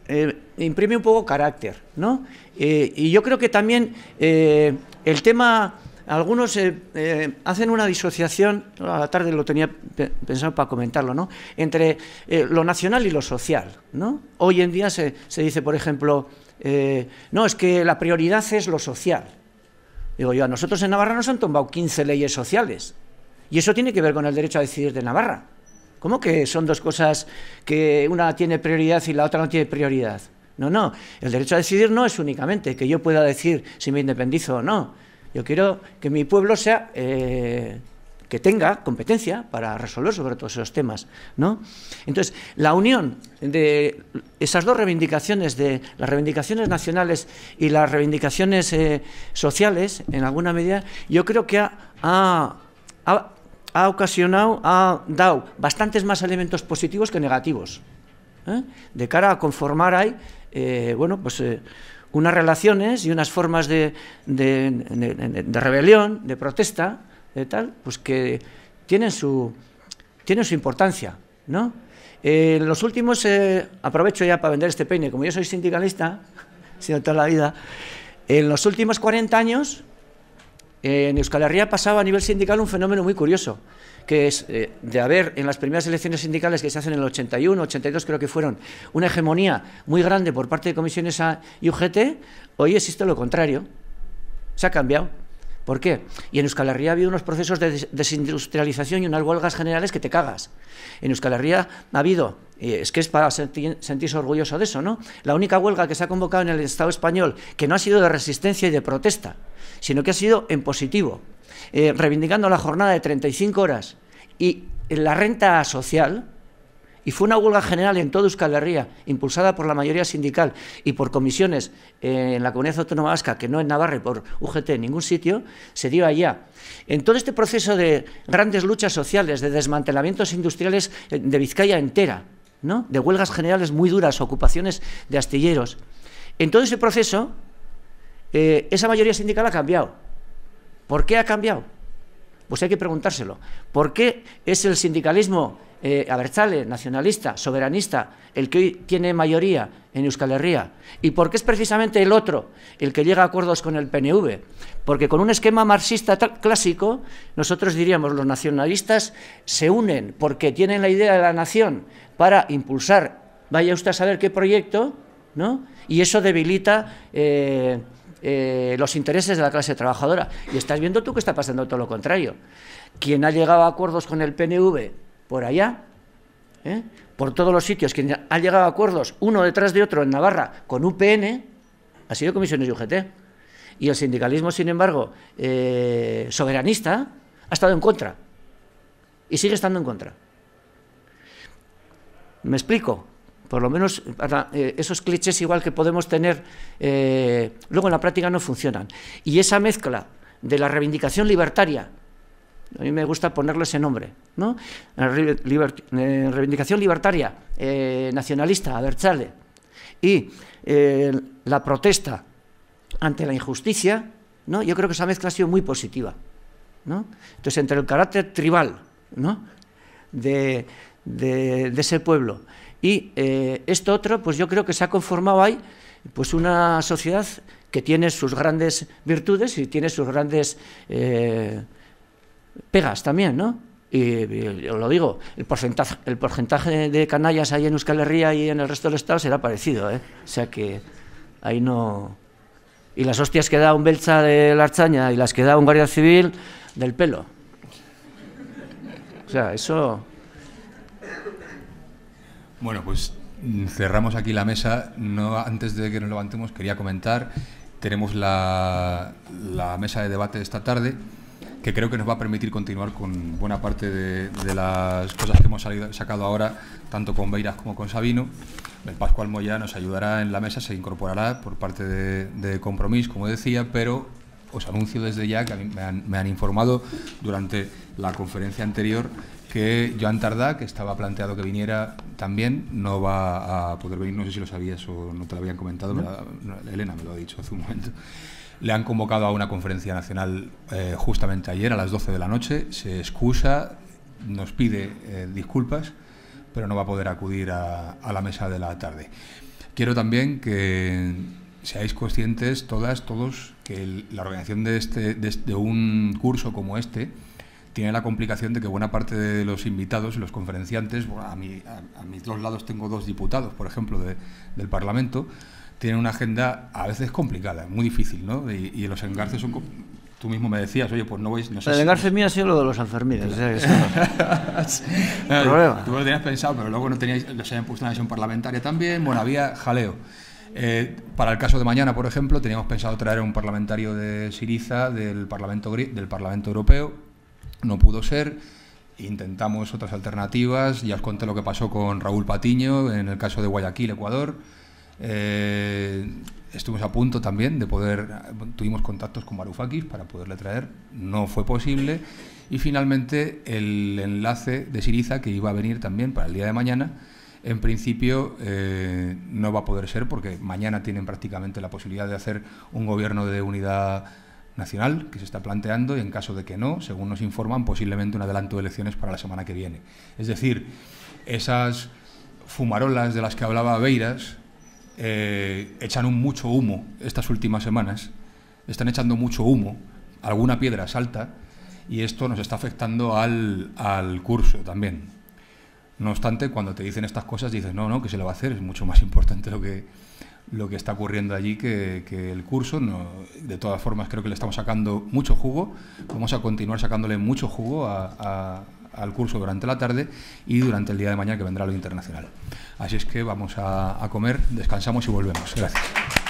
eh, imprime un poco carácter, ¿no? Eh, y yo creo que también el tema, algunos hacen una disociación, a la tarde lo tenía pensado para comentarlo, ¿no? Entre lo nacional y lo social, ¿no? Hoy en día se, se dice, por ejemplo, no, es que la prioridad es lo social. Digo yo, a nosotros en Navarra nos han tomado 15 leyes sociales. Y eso tiene que ver con el derecho a decidir de Navarra. ¿Cómo que son dos cosas que una tiene prioridad y la otra no tiene prioridad? No, no. El derecho a decidir no es únicamente que yo pueda decir si me independizo o no. Yo quiero que mi pueblo sea eh, que tenga competencia para resolver sobre todos esos temas, ¿no? Entonces, la unión de esas dos reivindicaciones, de las reivindicaciones nacionales y las reivindicaciones eh, sociales, en alguna medida, yo creo que ha ha ocasionado, ha dado bastantes más elementos positivos que negativos, ¿eh? de cara a conformar ahí, eh, bueno, pues eh, unas relaciones y unas formas de, rebelión, de protesta, de tal, pues que tienen su, su importancia, ¿no? los últimos, aprovecho ya para vender este peine, como yo soy sindicalista, sino toda la vida, en los últimos 40 años en Euskal Herria pasaba a nivel sindical un fenómeno muy curioso, que es eh, de haber en las primeras elecciones sindicales que se hacen en el 81, 82 creo que fueron, una hegemonía muy grande por parte de comisiones a, y UGT, hoy existe lo contrario. Se ha cambiado. ¿Por qué? Y en Euskal Herria ha habido unos procesos de desindustrialización y unas huelgas generales que te cagas. En Euskal Herria ha habido, eh, es que es para sentirse orgulloso de eso, ¿no? La única huelga que se ha convocado en el Estado español que no ha sido de resistencia y de protesta, sino que ha sido en positivo, eh, reivindicando la jornada de 35 horas y la renta social, y fue una huelga general en toda Euskal Herria, impulsada por la mayoría sindical y por comisiones eh, en la Comunidad Autónoma Vasca, que no en Navarra, por UGT, en ningún sitio, se dio allá. En todo este proceso de grandes luchas sociales, de desmantelamientos industriales eh, de Vizcaya entera, ¿no? de huelgas generales muy duras, ocupaciones de astilleros, en todo ese proceso eh, esa mayoría sindical ha cambiado. ¿Por qué ha cambiado? Pues hay que preguntárselo. ¿Por qué es el sindicalismo eh, abertzale, nacionalista, soberanista, el que hoy tiene mayoría en Euskal Herria? ¿Y por qué es precisamente el otro el que llega a acuerdos con el PNV? Porque con un esquema marxista clásico, nosotros diríamos los nacionalistas se unen porque tienen la idea de la nación para impulsar, vaya usted a saber qué proyecto, ¿no? Y eso debilita... Eh, eh, los intereses de la clase trabajadora. Y estás viendo tú que está pasando todo lo contrario. Quien ha llegado a acuerdos con el PNV por allá, ¿eh? por todos los sitios, quien ha llegado a acuerdos uno detrás de otro en Navarra con UPN, ha sido Comisiones UGT. Y el sindicalismo, sin embargo, eh, soberanista, ha estado en contra. Y sigue estando en contra. ¿Me explico? Por lo menos eh, esos clichés igual que podemos tener, eh, luego en la práctica no funcionan. Y esa mezcla de la reivindicación libertaria, a mí me gusta ponerle ese nombre, ¿no? Eh, reivindicación libertaria, nacionalista, a Abertzale, y la protesta ante la injusticia, ¿no? Yo creo que esa mezcla ha sido muy positiva, ¿no? Entonces, entre el carácter tribal, ¿no? de, de ese pueblo y eh, esto otro, pues yo creo que se ha conformado ahí pues una sociedad que tiene sus grandes virtudes y tiene sus grandes eh, pegas también, ¿no? Y, os lo digo, el porcentaje, el porcentaje de canallas ahí en Euskal Herria y en el resto del Estado será parecido, ¿eh? O sea que ahí no... Y las hostias que da un belcha de la archaña y las que da un guardia civil del pelo. O sea, eso... Bueno, pues mm, cerramos aquí la mesa. No, antes de que nos levantemos, quería comentar, tenemos la, mesa de debate de esta tarde que creo que nos va a permitir continuar con buena parte de, las cosas que hemos sacado ahora, tanto con Beiras como con Sabino. El Pascual Moya nos ayudará en la mesa, se incorporará por parte de, de Compromís, como decía, pero os anuncio desde ya que me han, informado durante la conferencia anterior que Joan Tardá, que estaba planteado que viniera también, no va a poder venir. No sé si lo sabías o no te lo habían comentado, Elena me lo ha dicho hace un momento. Le han convocado a una conferencia nacional eh, justamente ayer a las 12 de la noche. Se excusa, nos pide eh, disculpas, pero no va a poder acudir a la mesa de la tarde. Quiero también que seáis conscientes todas, todos, que la organización este, de, este, de, un curso como este tiene la complicación de que buena parte de los invitados y los conferenciantes, a, a, mis dos lados tengo dos diputados, por ejemplo, del Parlamento, tienen una agenda a veces complicada, muy difícil, ¿no? Y, los engarces son... Tú mismo me decías, oye, pues no vais... No el engarce mío ha sido lo de los enfermeros Tú lo tenías pensado, pero luego no teníais, los habían puesto en la sesión parlamentaria también. Bueno, había jaleo. Eh, para el caso de mañana, por ejemplo, teníamos pensado traer a un parlamentario de Siriza del Parlamento, Europeo. No pudo ser. Intentamos otras alternativas. Ya os conté lo que pasó con Raúl Patiño en el caso de Guayaquil, Ecuador. Eh, estuvimos a punto también de poder, tuvimos contactos con Marufakis para poderle traer, no fue posible. Y finalmente el enlace de Siriza que iba a venir también para el día de mañana en principio eh, no va a poder ser porque mañana tienen prácticamente la posibilidad de hacer un gobierno de unidad nacional que se está planteando y en caso de que no, según nos informan, posiblemente un adelanto de elecciones para la semana que viene. Es decir, esas fumarolas de las que hablaba Beiras eh, echan un mucho humo estas últimas semanas, están echando mucho humo, alguna piedra salta y esto nos está afectando al, al curso también. No obstante, cuando te dicen estas cosas dices, no, no, que se lo va a hacer, es mucho más importante lo que, lo que está ocurriendo allí que, el curso. de todas formas, creo que le estamos sacando mucho jugo, vamos a continuar sacándole mucho jugo al curso durante la tarde y durante el día de mañana que vendrá lo internacional. Así es que vamos a comer, descansamos y volvemos. Gracias.